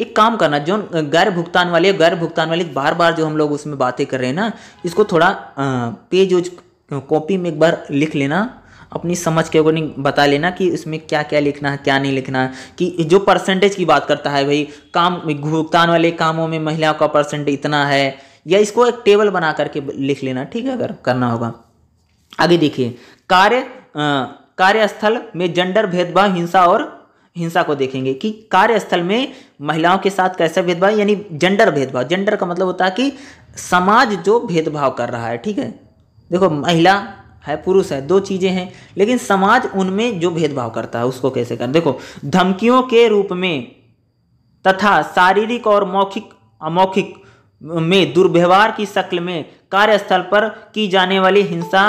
एक काम करना जो गैर भुगतान वाले गैर भुगतान वाले बार बार जो हम लोग उसमें बातें कर रहे हैं ना इसको थोड़ा पेज उज कॉपी में एक बार लिख लेना अपनी समझ के अकॉर्डिंग बता लेना कि इसमें क्या क्या लिखना है क्या नहीं लिखना है कि जो परसेंटेज की बात करता है भाई काम भुगतान वाले कामों में महिलाओं का परसेंट इतना है या इसको एक टेबल बना करके लिख लेना ठीक है अगर करना होगा आगे देखिए कार्य कार्यस्थल में जेंडर भेदभाव हिंसा और हिंसा को देखेंगे कि कार्यस्थल में महिलाओं के साथ कैसा भेदभाव यानी जेंडर भेदभाव जेंडर का मतलब होता है कि समाज जो भेदभाव कर रहा है ठीक है देखो महिला है पुरुष है दो चीज़ें हैं लेकिन समाज उनमें जो भेदभाव करता है उसको कैसे कर देखो धमकियों के रूप में तथा शारीरिक और मौखिक अमौखिक में दुर्व्यवहार की शक्ल में कार्यस्थल पर की जाने वाली हिंसा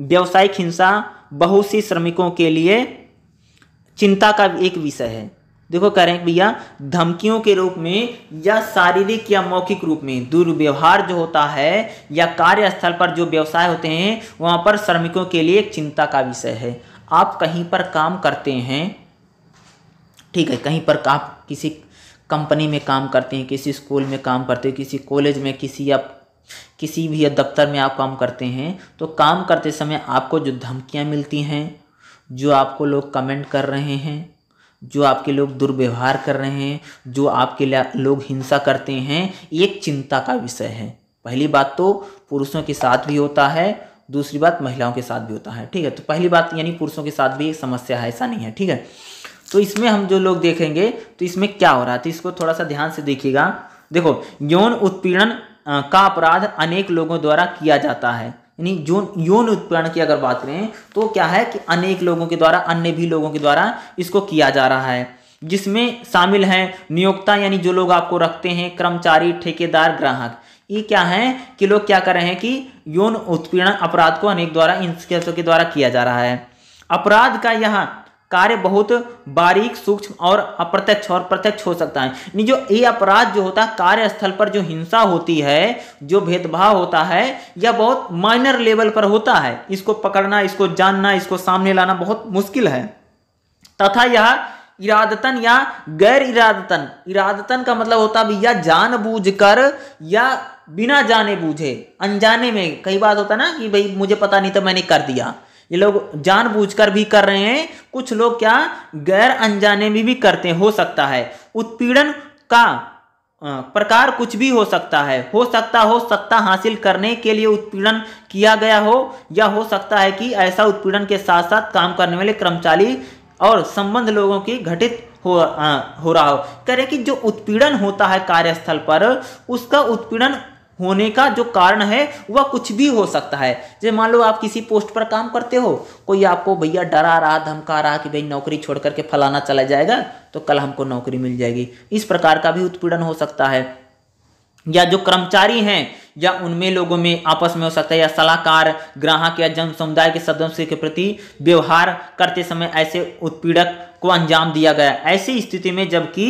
व्यावसायिक हिंसा बहुत सी श्रमिकों के लिए चिंता का एक विषय है देखो कह रहे हैं भैया धमकियों के रूप में या शारीरिक या मौखिक रूप में दुर्व्यवहार जो होता है या कार्यस्थल पर जो व्यवसाय होते हैं वहाँ पर श्रमिकों के लिए एक चिंता का विषय है आप कहीं पर काम करते हैं ठीक है कहीं पर आप किसी कंपनी में काम करते हैं किसी स्कूल में काम करते हैं किसी कॉलेज में किसी या किसी भी दफ्तर में आप काम करते हैं तो काम करते समय आपको जो धमकियाँ मिलती हैं जो आपको लोग कमेंट कर रहे हैं जो आपके लोग दुर्व्यवहार कर रहे हैं जो आपके लोग हिंसा करते हैं एक चिंता का विषय है पहली बात तो पुरुषों के साथ भी होता है दूसरी बात महिलाओं के साथ भी होता है ठीक है तो पहली बात यानी पुरुषों के साथ भी एक समस्या है ऐसा नहीं है ठीक है तो इसमें हम जो लोग देखेंगे तो इसमें क्या हो रहा है तो इसको थोड़ा सा ध्यान से देखिएगा देखो यौन उत्पीड़न का अपराध अनेक लोगों द्वारा किया जाता है यानी जो यौन उत्पीड़न की अगर बात करें तो क्या है कि अनेक लोगों के द्वारा अन्य भी लोगों के द्वारा इसको किया जा रहा है जिसमें शामिल हैं नियोक्ता यानी जो लोग आपको रखते हैं कर्मचारी ठेकेदार ग्राहक ये क्या है कि लोग क्या कर रहे हैं कि यौन उत्पीड़न अपराध को अनेक द्वारा इन के द्वारा किया जा रहा है अपराध का यह कार्य बहुत बारीक सूक्ष्म और अप्रत्यक्ष और प्रत्यक्ष हो सकता है नहीं जो ये अपराध जो होता है कार्यस्थल पर जो हिंसा होती है जो भेदभाव होता है यह बहुत माइनर लेवल पर होता है इसको पकड़ना इसको जानना इसको सामने लाना बहुत मुश्किल है तथा यह इरादतन या गैर इरादतन इरादतन का मतलब होता है या जान या बिना जाने बूझे अनजाने में कई बात होता ना कि भाई मुझे पता नहीं था मैंने कर दिया ये लोग जानबूझकर भी कर रहे हैं कुछ लोग क्या गैर अनजाने में भी करते हो सकता है उत्पीड़न का प्रकार कुछ भी हो सकता है हो सकता हो सत्ता हासिल करने के लिए उत्पीड़न किया गया हो या हो सकता है कि ऐसा उत्पीड़न के साथ साथ काम करने वाले कर्मचारी और संबंध लोगों की घटित हो आ, हो रहा हो कह रहे कि जो उत्पीड़न होता है कार्यस्थल पर उसका उत्पीड़न होने का जो कारण है वह कुछ भी हो सकता है जैसे मान लो आप किसी पोस्ट पर काम करते हो कोई आपको भैया डरा रहा धमका रहा कि भाई नौकरी छोड़ करके फलाना चला जाएगा तो कल हमको नौकरी मिल जाएगी इस प्रकार का भी उत्पीड़न हो सकता है या जो कर्मचारी हैं या उनमें लोगों में आपस में हो सकता है या सलाहकार ग्राहक या जन समुदाय के सदस्य के प्रति व्यवहार करते समय ऐसे उत्पीड़क को अंजाम दिया गया ऐसी स्थिति में जबकि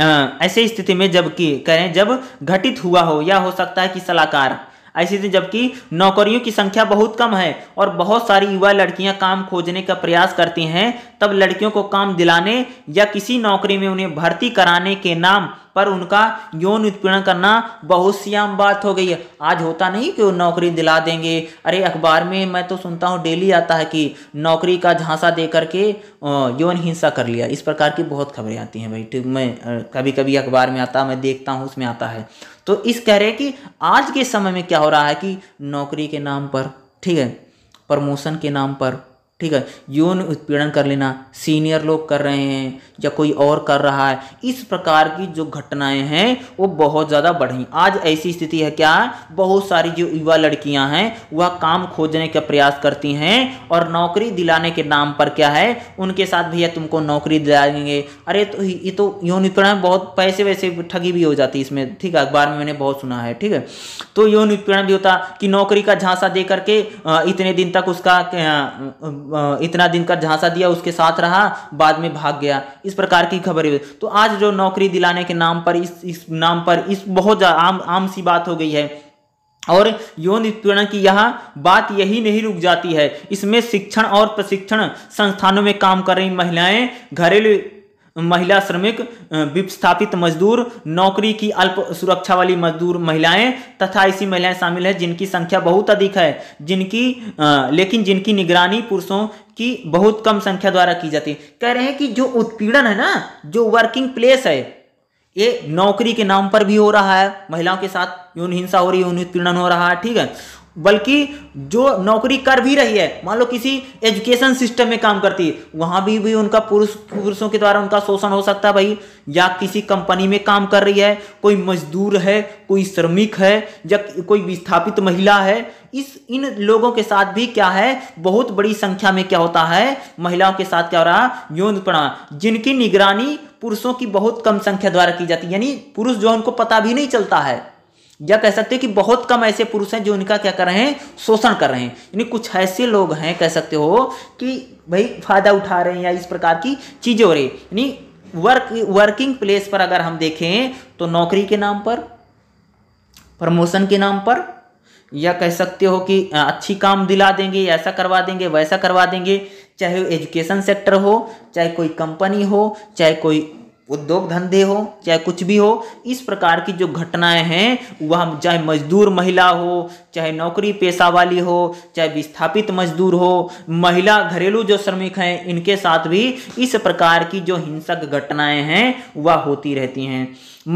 ऐसे स्थिति में जबकि करें जब घटित हुआ हो या हो सकता है कि सलाहकार ऐसी थी जबकि नौकरियों की संख्या बहुत कम है और बहुत सारी युवा लड़कियां काम खोजने का प्रयास करती हैं तब लड़कियों को काम दिलाने या किसी नौकरी में उन्हें भर्ती कराने के नाम पर उनका यौन उत्पीड़न करना बहुत सी आम बात हो गई है आज होता नहीं कि वो नौकरी दिला देंगे अरे अखबार में मैं तो सुनता हूँ डेली आता है कि नौकरी का झांसा दे करके यौन हिंसा कर लिया इस प्रकार की बहुत खबरें आती हैं भाई ठीक मैं कभी कभी अखबार में आता मैं देखता हूँ उसमें आता है तो इस कह रहे कि आज के समय में क्या हो रहा है कि नौकरी के नाम पर ठीक है प्रमोशन के नाम पर ठीक है यौन उत्पीड़न कर लेना सीनियर लोग कर रहे हैं या कोई और कर रहा है इस प्रकार की जो घटनाएं हैं वो बहुत ज़्यादा बढ़ी आज ऐसी स्थिति है क्या बहुत सारी जो युवा लड़कियां हैं वह काम खोजने का प्रयास करती हैं और नौकरी दिलाने के नाम पर क्या है उनके साथ भैया तुमको नौकरी दिलाएंगे अरे तो ये तो यौन उत्पीड़न बहुत पैसे वैसे ठगी भी हो जाती है इसमें ठीक है अखबार में मैंने बहुत सुना है ठीक है तो यौन उत्पीड़न भी होता कि नौकरी का झांसा दे करके इतने दिन तक उसका इतना दिन का झांसा दिया उसके साथ रहा बाद में भाग गया इस प्रकार की खबरें तो आज जो नौकरी दिलाने के नाम पर इस इस नाम पर इस बहुत आम आम सी बात हो गई है और यौन उत्पीड़न की यह बात यही नहीं रुक जाती है इसमें शिक्षण और प्रशिक्षण संस्थानों में काम कर रही महिलाएं घरेलू महिला श्रमिक विस्थापित मजदूर नौकरी की अल्प सुरक्षा वाली मजदूर महिलाएं तथा ऐसी महिलाएं शामिल है जिनकी संख्या बहुत अधिक है जिनकी लेकिन जिनकी निगरानी पुरुषों की बहुत कम संख्या द्वारा की जाती है कह रहे हैं कि जो उत्पीड़न है ना जो वर्किंग प्लेस है ये नौकरी के नाम पर भी हो रहा है महिलाओं के साथ यौन हिंसा हो रही है यौन उत्पीड़न हो रहा है ठीक है बल्कि जो नौकरी कर भी रही है मान लो किसी एजुकेशन सिस्टम में काम करती है वहां भी भी उनका पुरुष पुरुषों के द्वारा उनका शोषण हो सकता है भाई या किसी कंपनी में काम कर रही है कोई मजदूर है कोई श्रमिक है या कोई विस्थापित महिला है इस इन लोगों के साथ भी क्या है बहुत बड़ी संख्या में क्या होता है महिलाओं के साथ क्या हो रहा है यौन उत्पीड़न जिनकी निगरानी पुरुषों की बहुत कम संख्या द्वारा की जाती है यानी पुरुष जो है उनको पता भी नहीं चलता है या कह सकते हो कि बहुत कम ऐसे पुरुष हैं जो इनका क्या कर रहे हैं शोषण कर रहे हैं यानी कुछ ऐसे लोग हैं कह सकते हो कि भाई फायदा उठा रहे हैं या इस प्रकार की चीज़ें हो रही यानी वर्क वर्किंग प्लेस पर अगर हम देखें तो नौकरी के नाम पर प्रमोशन के नाम पर या कह सकते हो कि अच्छी काम दिला देंगे ऐसा करवा देंगे वैसा करवा देंगे चाहे एजुकेशन सेक्टर हो चाहे कोई कंपनी हो चाहे कोई उद्योग धंधे हो चाहे कुछ भी हो इस प्रकार की जो घटनाएं हैं वह चाहे मजदूर महिला हो चाहे नौकरी पेशा वाली हो चाहे विस्थापित मजदूर हो महिला घरेलू जो श्रमिक हैं इनके साथ भी इस प्रकार की जो हिंसक घटनाएं हैं वह होती रहती हैं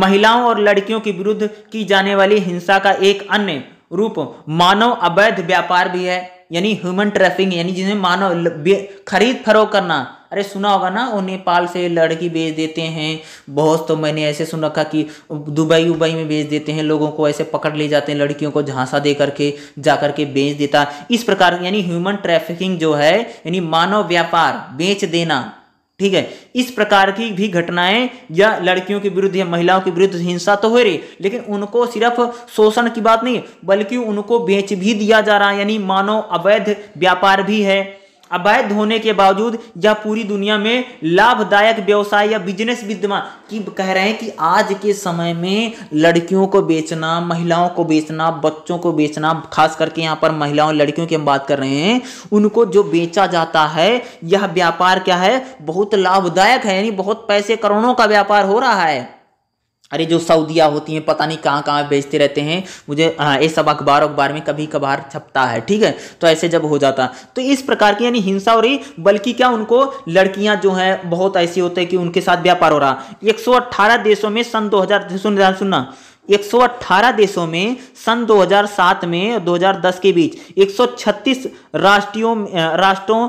महिलाओं और लड़कियों के विरुद्ध की जाने वाली हिंसा का एक अन्य रूप मानव अवैध व्यापार भी है यानी ह्यूमन ट्रैफिकिंग यानी जिन्हें मानव खरीद फरोख करना अरे सुना होगा ना वो नेपाल से लड़की बेच देते हैं बहुत तो मैंने ऐसे सुन रखा कि दुबई उबई में बेच देते हैं लोगों को ऐसे पकड़ ले जाते हैं लड़कियों को झांसा दे करके जा करके बेच देता इस प्रकार यानी ह्यूमन ट्रैफिकिंग जो है यानी मानव व्यापार बेच देना ठीक है इस प्रकार की भी घटनाएं या लड़कियों के विरुद्ध या महिलाओं के विरुद्ध हिंसा तो हो रही लेकिन उनको सिर्फ शोषण की बात नहीं बल्कि उनको बेच भी दिया जा रहा है यानी मानव अवैध व्यापार भी है अवैध होने के बावजूद यह पूरी दुनिया में लाभदायक व्यवसाय या बिजनेस विद्यमान कि कह रहे हैं कि आज के समय में लड़कियों को बेचना महिलाओं को बेचना बच्चों को बेचना खास करके यहाँ पर महिलाओं लड़कियों की हम बात कर रहे हैं उनको जो बेचा जाता है यह व्यापार क्या है बहुत लाभदायक है यानी बहुत पैसे करोड़ों का व्यापार हो रहा है अरे जो सऊदिया होती हैं पता नहीं कहाँ कहाँ बेचते रहते हैं मुझे हाँ ये सब अखबार अखबार में कभी कभार छपता है ठीक है तो ऐसे जब हो जाता तो इस प्रकार की यानी हिंसा हो रही बल्कि क्या उनको लड़कियां जो हैं बहुत ऐसी होते हैं कि उनके साथ व्यापार हो रहा 118 देशों में सन 2000 सुन ध्यान सुनना 118 देशों में सन 2007 में 2010 के बीच 136 राष्ट्रियों राष्ट्रों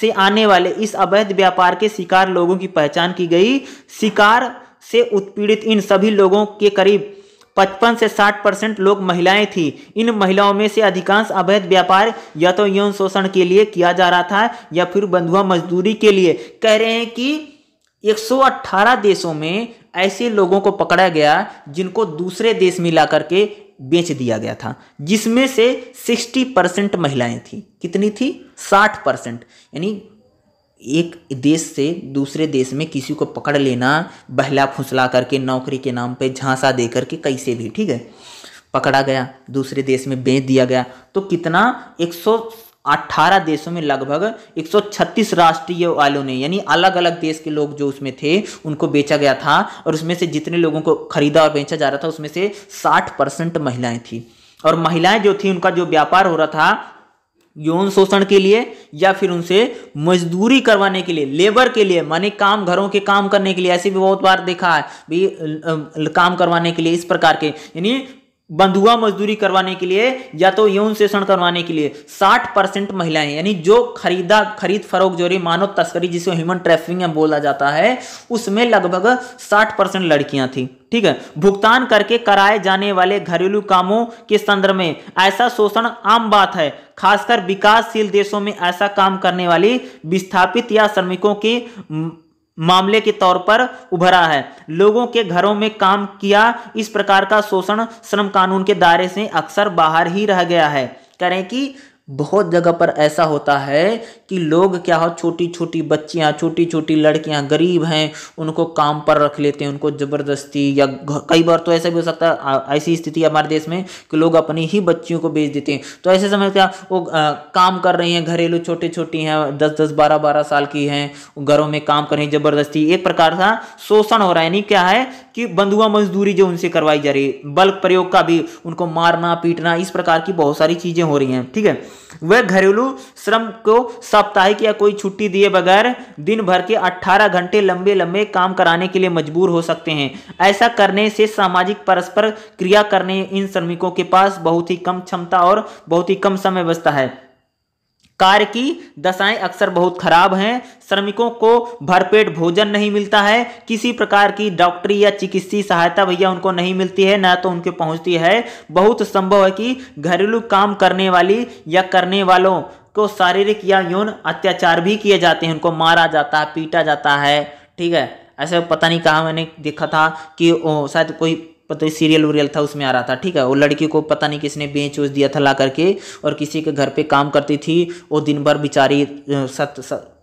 से आने वाले इस अवैध व्यापार के शिकार लोगों की पहचान की गई शिकार से उत्पीड़ित इन सभी लोगों के करीब 55 से 60 परसेंट लोग महिलाएं थी इन महिलाओं में से अधिकांश अवैध व्यापार या तो यौन शोषण के लिए किया जा रहा था या फिर बंधुआ मजदूरी के लिए कह रहे हैं कि 118 देशों में ऐसे लोगों को पकड़ा गया जिनको दूसरे देश में ला करके बेच दिया गया था जिसमें से 60 परसेंट महिलाएं थी कितनी थी 60 परसेंट यानी एक देश से दूसरे देश में किसी को पकड़ लेना बहला फुसला करके नौकरी के नाम पे झांसा दे करके कैसे भी ठीक है पकड़ा गया दूसरे देश में बेच दिया गया तो कितना 118 देशों में लगभग 136 राष्ट्रीय वालों ने यानी अलग अलग देश के लोग जो उसमें थे उनको बेचा गया था और उसमें से जितने लोगों को खरीदा और बेचा जा रहा था उसमें से साठ परसेंट महिलाएं थी और महिलाएं जो थी उनका जो व्यापार हो रहा था यौन शोषण के लिए या फिर उनसे मजदूरी करवाने के लिए लेबर के लिए माने काम घरों के काम करने के लिए ऐसे भी बहुत बार देखा है भी काम करवाने के लिए इस प्रकार के यानी बंधुआ मजदूरी करवाने के लिए या तो यौन शोषण करवाने के लिए 60 परसेंट महिलाएं यानी जो खरीदा खरीद फरोख जोरी मानव तस्करी जिसे ह्यूमन ट्रैफिकिंग बोला जाता है उसमें लगभग 60 परसेंट लड़कियां थी ठीक है भुगतान करके कराए जाने वाले घरेलू कामों के संदर्भ में ऐसा शोषण आम बात है खासकर विकासशील देशों में ऐसा काम करने वाली विस्थापित या श्रमिकों की मामले के तौर पर उभरा है लोगों के घरों में काम किया इस प्रकार का शोषण श्रम कानून के दायरे से अक्सर बाहर ही रह गया है करें कि बहुत जगह पर ऐसा होता है कि लोग क्या हो छोटी छोटी बच्चियां छोटी छोटी लड़कियां गरीब हैं उनको काम पर रख लेते हैं उनको ज़बरदस्ती या कई बार तो ऐसा भी हो सकता है ऐसी स्थिति हमारे देश में कि लोग अपनी ही बच्चियों को बेच देते हैं तो ऐसे समय क्या वो आ, काम कर रही हैं घरेलू छोटी छोटी हैं दस दस बारह बारह साल की हैं घरों में काम कर रही हैं ज़बरदस्ती एक प्रकार का शोषण हो रहा है यानी क्या है कि बंधुआ मजदूरी जो उनसे करवाई जा रही है बल्क प्रयोग का भी उनको मारना पीटना इस प्रकार की बहुत सारी चीज़ें हो रही हैं ठीक है वह घरेलू श्रम को साप्ताहिक या कोई छुट्टी दिए बगैर दिन भर के 18 घंटे लंबे लंबे काम कराने के लिए मजबूर हो सकते हैं ऐसा करने से सामाजिक परस्पर क्रिया करने इन श्रमिकों के पास बहुत ही कम क्षमता और बहुत ही कम समय बचता है कार्य की दशाएं अक्सर बहुत खराब हैं श्रमिकों को भरपेट भोजन नहीं मिलता है किसी प्रकार की डॉक्टरी या चिकित्सीय सहायता भैया उनको नहीं मिलती है ना तो उनके पहुंचती है बहुत संभव है कि घरेलू काम करने वाली या करने वालों को शारीरिक या यौन अत्याचार भी किए जाते हैं उनको मारा जाता है पीटा जाता है ठीक है ऐसे पता नहीं कहा मैंने देखा था कि शायद कोई पता ही सीरियल उरियल था उसमें आ रहा था ठीक है वो लड़की को पता नहीं किसने बेच उच दिया था ला करके और किसी के घर पे काम करती थी वो दिन भर बेचारी सत, सत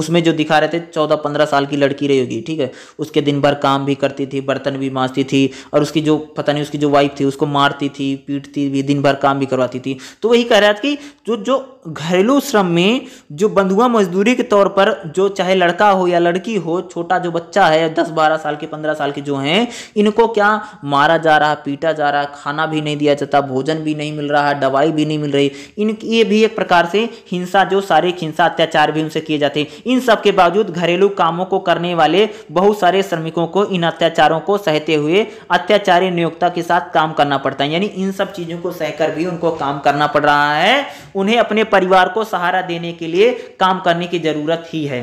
उसमें जो दिखा रहे थे चौदह पंद्रह साल की लड़की रही होगी ठीक है उसके दिन भर काम भी करती थी बर्तन भी माँजती थी और उसकी जो पता नहीं उसकी जो वाइफ थी उसको मारती थी पीटती भी दिन भर काम भी करवाती थी तो वही कह रहा था कि जो जो घरेलू श्रम में जो बंधुआ मजदूरी के तौर पर जो चाहे लड़का हो या लड़की हो छोटा जो बच्चा है दस बारह साल के पंद्रह साल के जो हैं इनको क्या मारा जा रहा पीटा जा रहा खाना भी नहीं दिया जाता भोजन भी नहीं मिल रहा दवाई भी नहीं मिल रही इन ये भी एक प्रकार से हिंसा जो शारीरिक हिंसा अत्याचार भी उनसे किए जाते हैं इन सब के बावजूद घरेलू कामों को करने वाले बहुत सारे श्रमिकों को इन अत्याचारों को सहते हुए अत्याचारी नियोक्ता के साथ काम करना पड़ता है यानी इन सब चीज़ों को सहकर भी उनको काम करना पड़ रहा है उन्हें अपने परिवार को सहारा देने के लिए काम करने की जरूरत ही है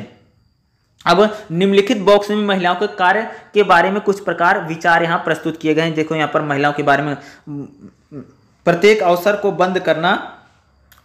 अब निम्नलिखित बॉक्स में महिलाओं के कार्य के बारे में कुछ प्रकार विचार यहाँ प्रस्तुत किए गए हैं देखो यहाँ पर महिलाओं के बारे में प्रत्येक अवसर को बंद करना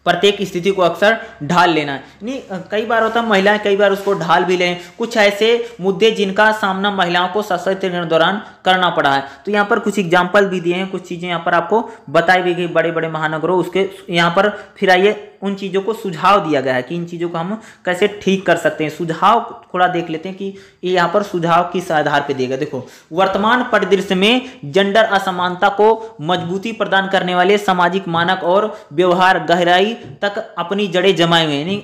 प्रत्येक स्थिति को अक्सर ढाल लेना नहीं कई बार होता है महिलाएं कई बार उसको ढाल भी लें कुछ ऐसे मुद्दे जिनका सामना महिलाओं को सशक्तिकरण दौरान करना पड़ा है तो यहाँ पर कुछ एग्जाम्पल भी दिए हैं कुछ चीज़ें यहाँ पर आपको बताई भी गई बड़े बड़े महानगरों उसके यहाँ पर फिर आइए उन चीज़ों को सुझाव दिया गया है कि इन चीज़ों को हम कैसे ठीक कर सकते हैं सुझाव थोड़ा देख लेते हैं कि ये यहाँ पर सुझाव किस आधार पर देगा देखो वर्तमान परिदृश्य में जेंडर असमानता को मजबूती प्रदान करने वाले सामाजिक मानक और व्यवहार गहराई तक अपनी जड़ें जमाए हुए यानी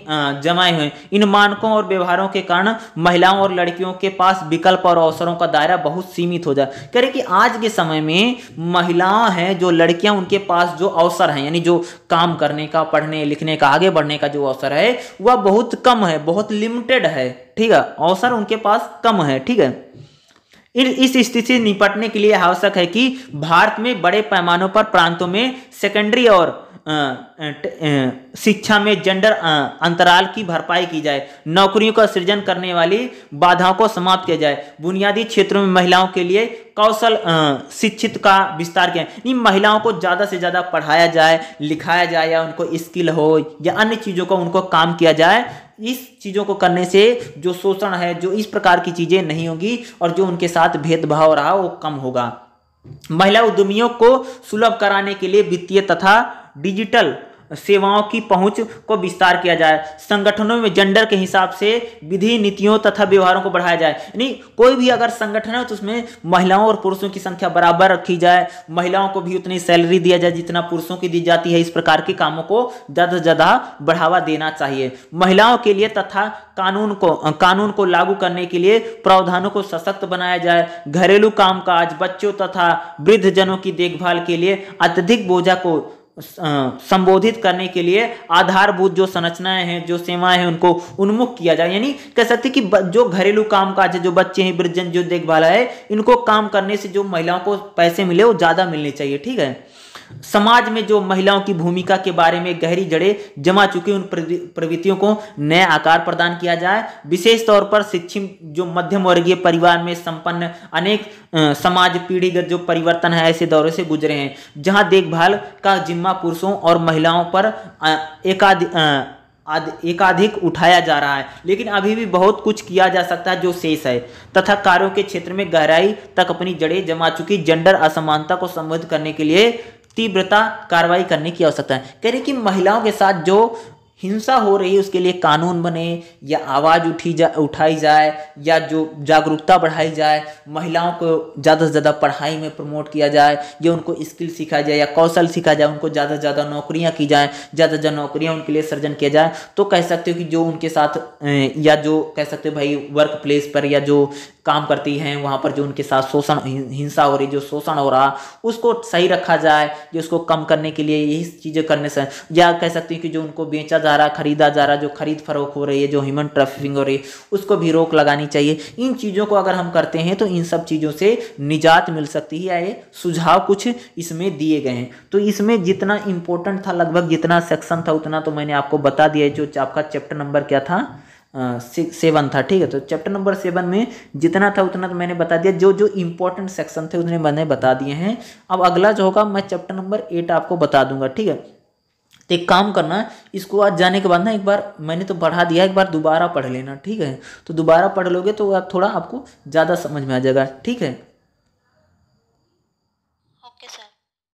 जमाए हुए इन मानकों और व्यवहारों के कारण महिलाओं और लड़कियों के पास विकल्प और अवसरों का दायरा बहुत सीमित हो जाए कह रहे कि आज के समय में महिलाएं हैं जो लड़कियां उनके पास जो अवसर हैं यानी जो काम करने का पढ़ने लिखने सीखने का आगे बढ़ने का जो अवसर है वह बहुत कम है बहुत लिमिटेड है ठीक है अवसर उनके पास कम है ठीक है इस स्थिति से निपटने के लिए आवश्यक है कि भारत में बड़े पैमानों पर प्रांतों में सेकेंडरी और शिक्षा में जेंडर अंतराल की भरपाई की जाए नौकरियों का सृजन करने वाली बाधाओं को समाप्त किया जाए बुनियादी क्षेत्रों में महिलाओं के लिए कौशल शिक्षित का विस्तार किया जाए महिलाओं को ज़्यादा से ज़्यादा पढ़ाया जाए लिखाया जाए या उनको स्किल हो या अन्य चीज़ों का उनको काम किया जाए इस चीज़ों को करने से जो शोषण है जो इस प्रकार की चीज़ें नहीं होंगी और जो उनके साथ भेदभाव रहा वो कम होगा महिला उद्यमियों को सुलभ कराने के लिए वित्तीय तथा डिजिटल सेवाओं की पहुंच को विस्तार किया जाए संगठनों में जेंडर के हिसाब से विधि नीतियों तथा व्यवहारों को बढ़ाया जाए यानी कोई भी अगर संगठन है तो उसमें महिलाओं और पुरुषों की संख्या बराबर रखी जाए महिलाओं को भी उतनी सैलरी दिया जाए जितना पुरुषों की दी जाती है इस प्रकार के कामों को ज़्यादा से ज़्यादा बढ़ावा देना चाहिए महिलाओं के लिए तथा कानून को कानून को लागू करने के लिए प्रावधानों को सशक्त बनाया जाए घरेलू कामकाज बच्चों तथा वृद्धजनों की देखभाल के लिए अत्यधिक बोझा को संबोधित करने के लिए आधारभूत जो संरचनाएं हैं जो सेवाएं हैं उनको उन्मुख किया जाए यानी कह सकते कि जो घरेलू कामकाज है जो बच्चे हैं वृजन जो देखभाल है इनको काम करने से जो महिलाओं को पैसे मिले वो ज़्यादा मिलने चाहिए ठीक है समाज में जो महिलाओं की भूमिका के बारे में गहरी जड़ें जमा चुकी उन प्रवृत्तियों को नया आकार प्रदान किया जाए विशेष तौर पर शिक्षित जो मध्यम वर्गीय परिवार में संपन्न अनेक समाज पीढ़ीगत जो परिवर्तन है ऐसे दौरे से गुजरे हैं जहां देखभाल का जिम्मा पुरुषों और महिलाओं पर एकाधिक एकाधिक उठाया जा रहा है लेकिन अभी भी बहुत कुछ किया जा सकता है जो शेष है तथा कार्यों के क्षेत्र में गहराई तक अपनी जड़ें जमा चुकी जेंडर असमानता को संबोधित करने के लिए तीव्रता कार्रवाई करने की आवश्यकता है कह रही कि महिलाओं के साथ जो हिंसा हो रही है उसके लिए कानून बने या आवाज़ उठी जा उठाई जाए या जो जागरूकता बढ़ाई जाए महिलाओं को ज़्यादा से ज़्यादा पढ़ाई में प्रमोट किया जाए या उनको स्किल सिखाया जाए या कौशल सिखाया जाए उनको ज़्यादा से ज़्यादा नौकरियां की जाएँ ज़्यादा से ज़्यादा नौकरियाँ उनके लिए सृजन किया जाए तो कह सकते हो कि जो उनके साथ या जो कह सकते हो भाई वर्क प्लेस पर या जो काम करती हैं वहाँ पर जो उनके साथ शोषण हिंसा हो रही जो शोषण हो रहा उसको सही रखा जाए जो उसको कम करने के लिए यही चीज़ें करने से या कह सकती हूँ कि जो उनको बेचा जा रहा खरीदा जा रहा जो खरीद फरोख हो रही है जो ह्यूमन ट्रैफिकिंग हो रही है उसको भी रोक लगानी चाहिए इन चीज़ों को अगर हम करते हैं तो इन सब चीज़ों से निजात मिल सकती है ये सुझाव कुछ इसमें दिए गए हैं तो इसमें जितना इम्पोर्टेंट था लगभग जितना सेक्शन था उतना तो मैंने आपको बता दिया जो आपका चैप्टर नंबर क्या था सेवन था ठीक है तो चैप्टर नंबर सेवन में जितना था उतना तो मैंने बता दिया जो जो इंपॉर्टेंट सेक्शन थे उतने मैंने बता दिए हैं अब अगला जो होगा मैं चैप्टर नंबर एट आपको बता दूंगा ठीक है तो एक काम करना इसको आज जाने के बाद ना एक बार मैंने तो पढ़ा दिया एक बार दोबारा पढ़ लेना ठीक है तो दोबारा पढ़ लोगे तो आप थोड़ा आपको ज़्यादा समझ में आ जाएगा ठीक है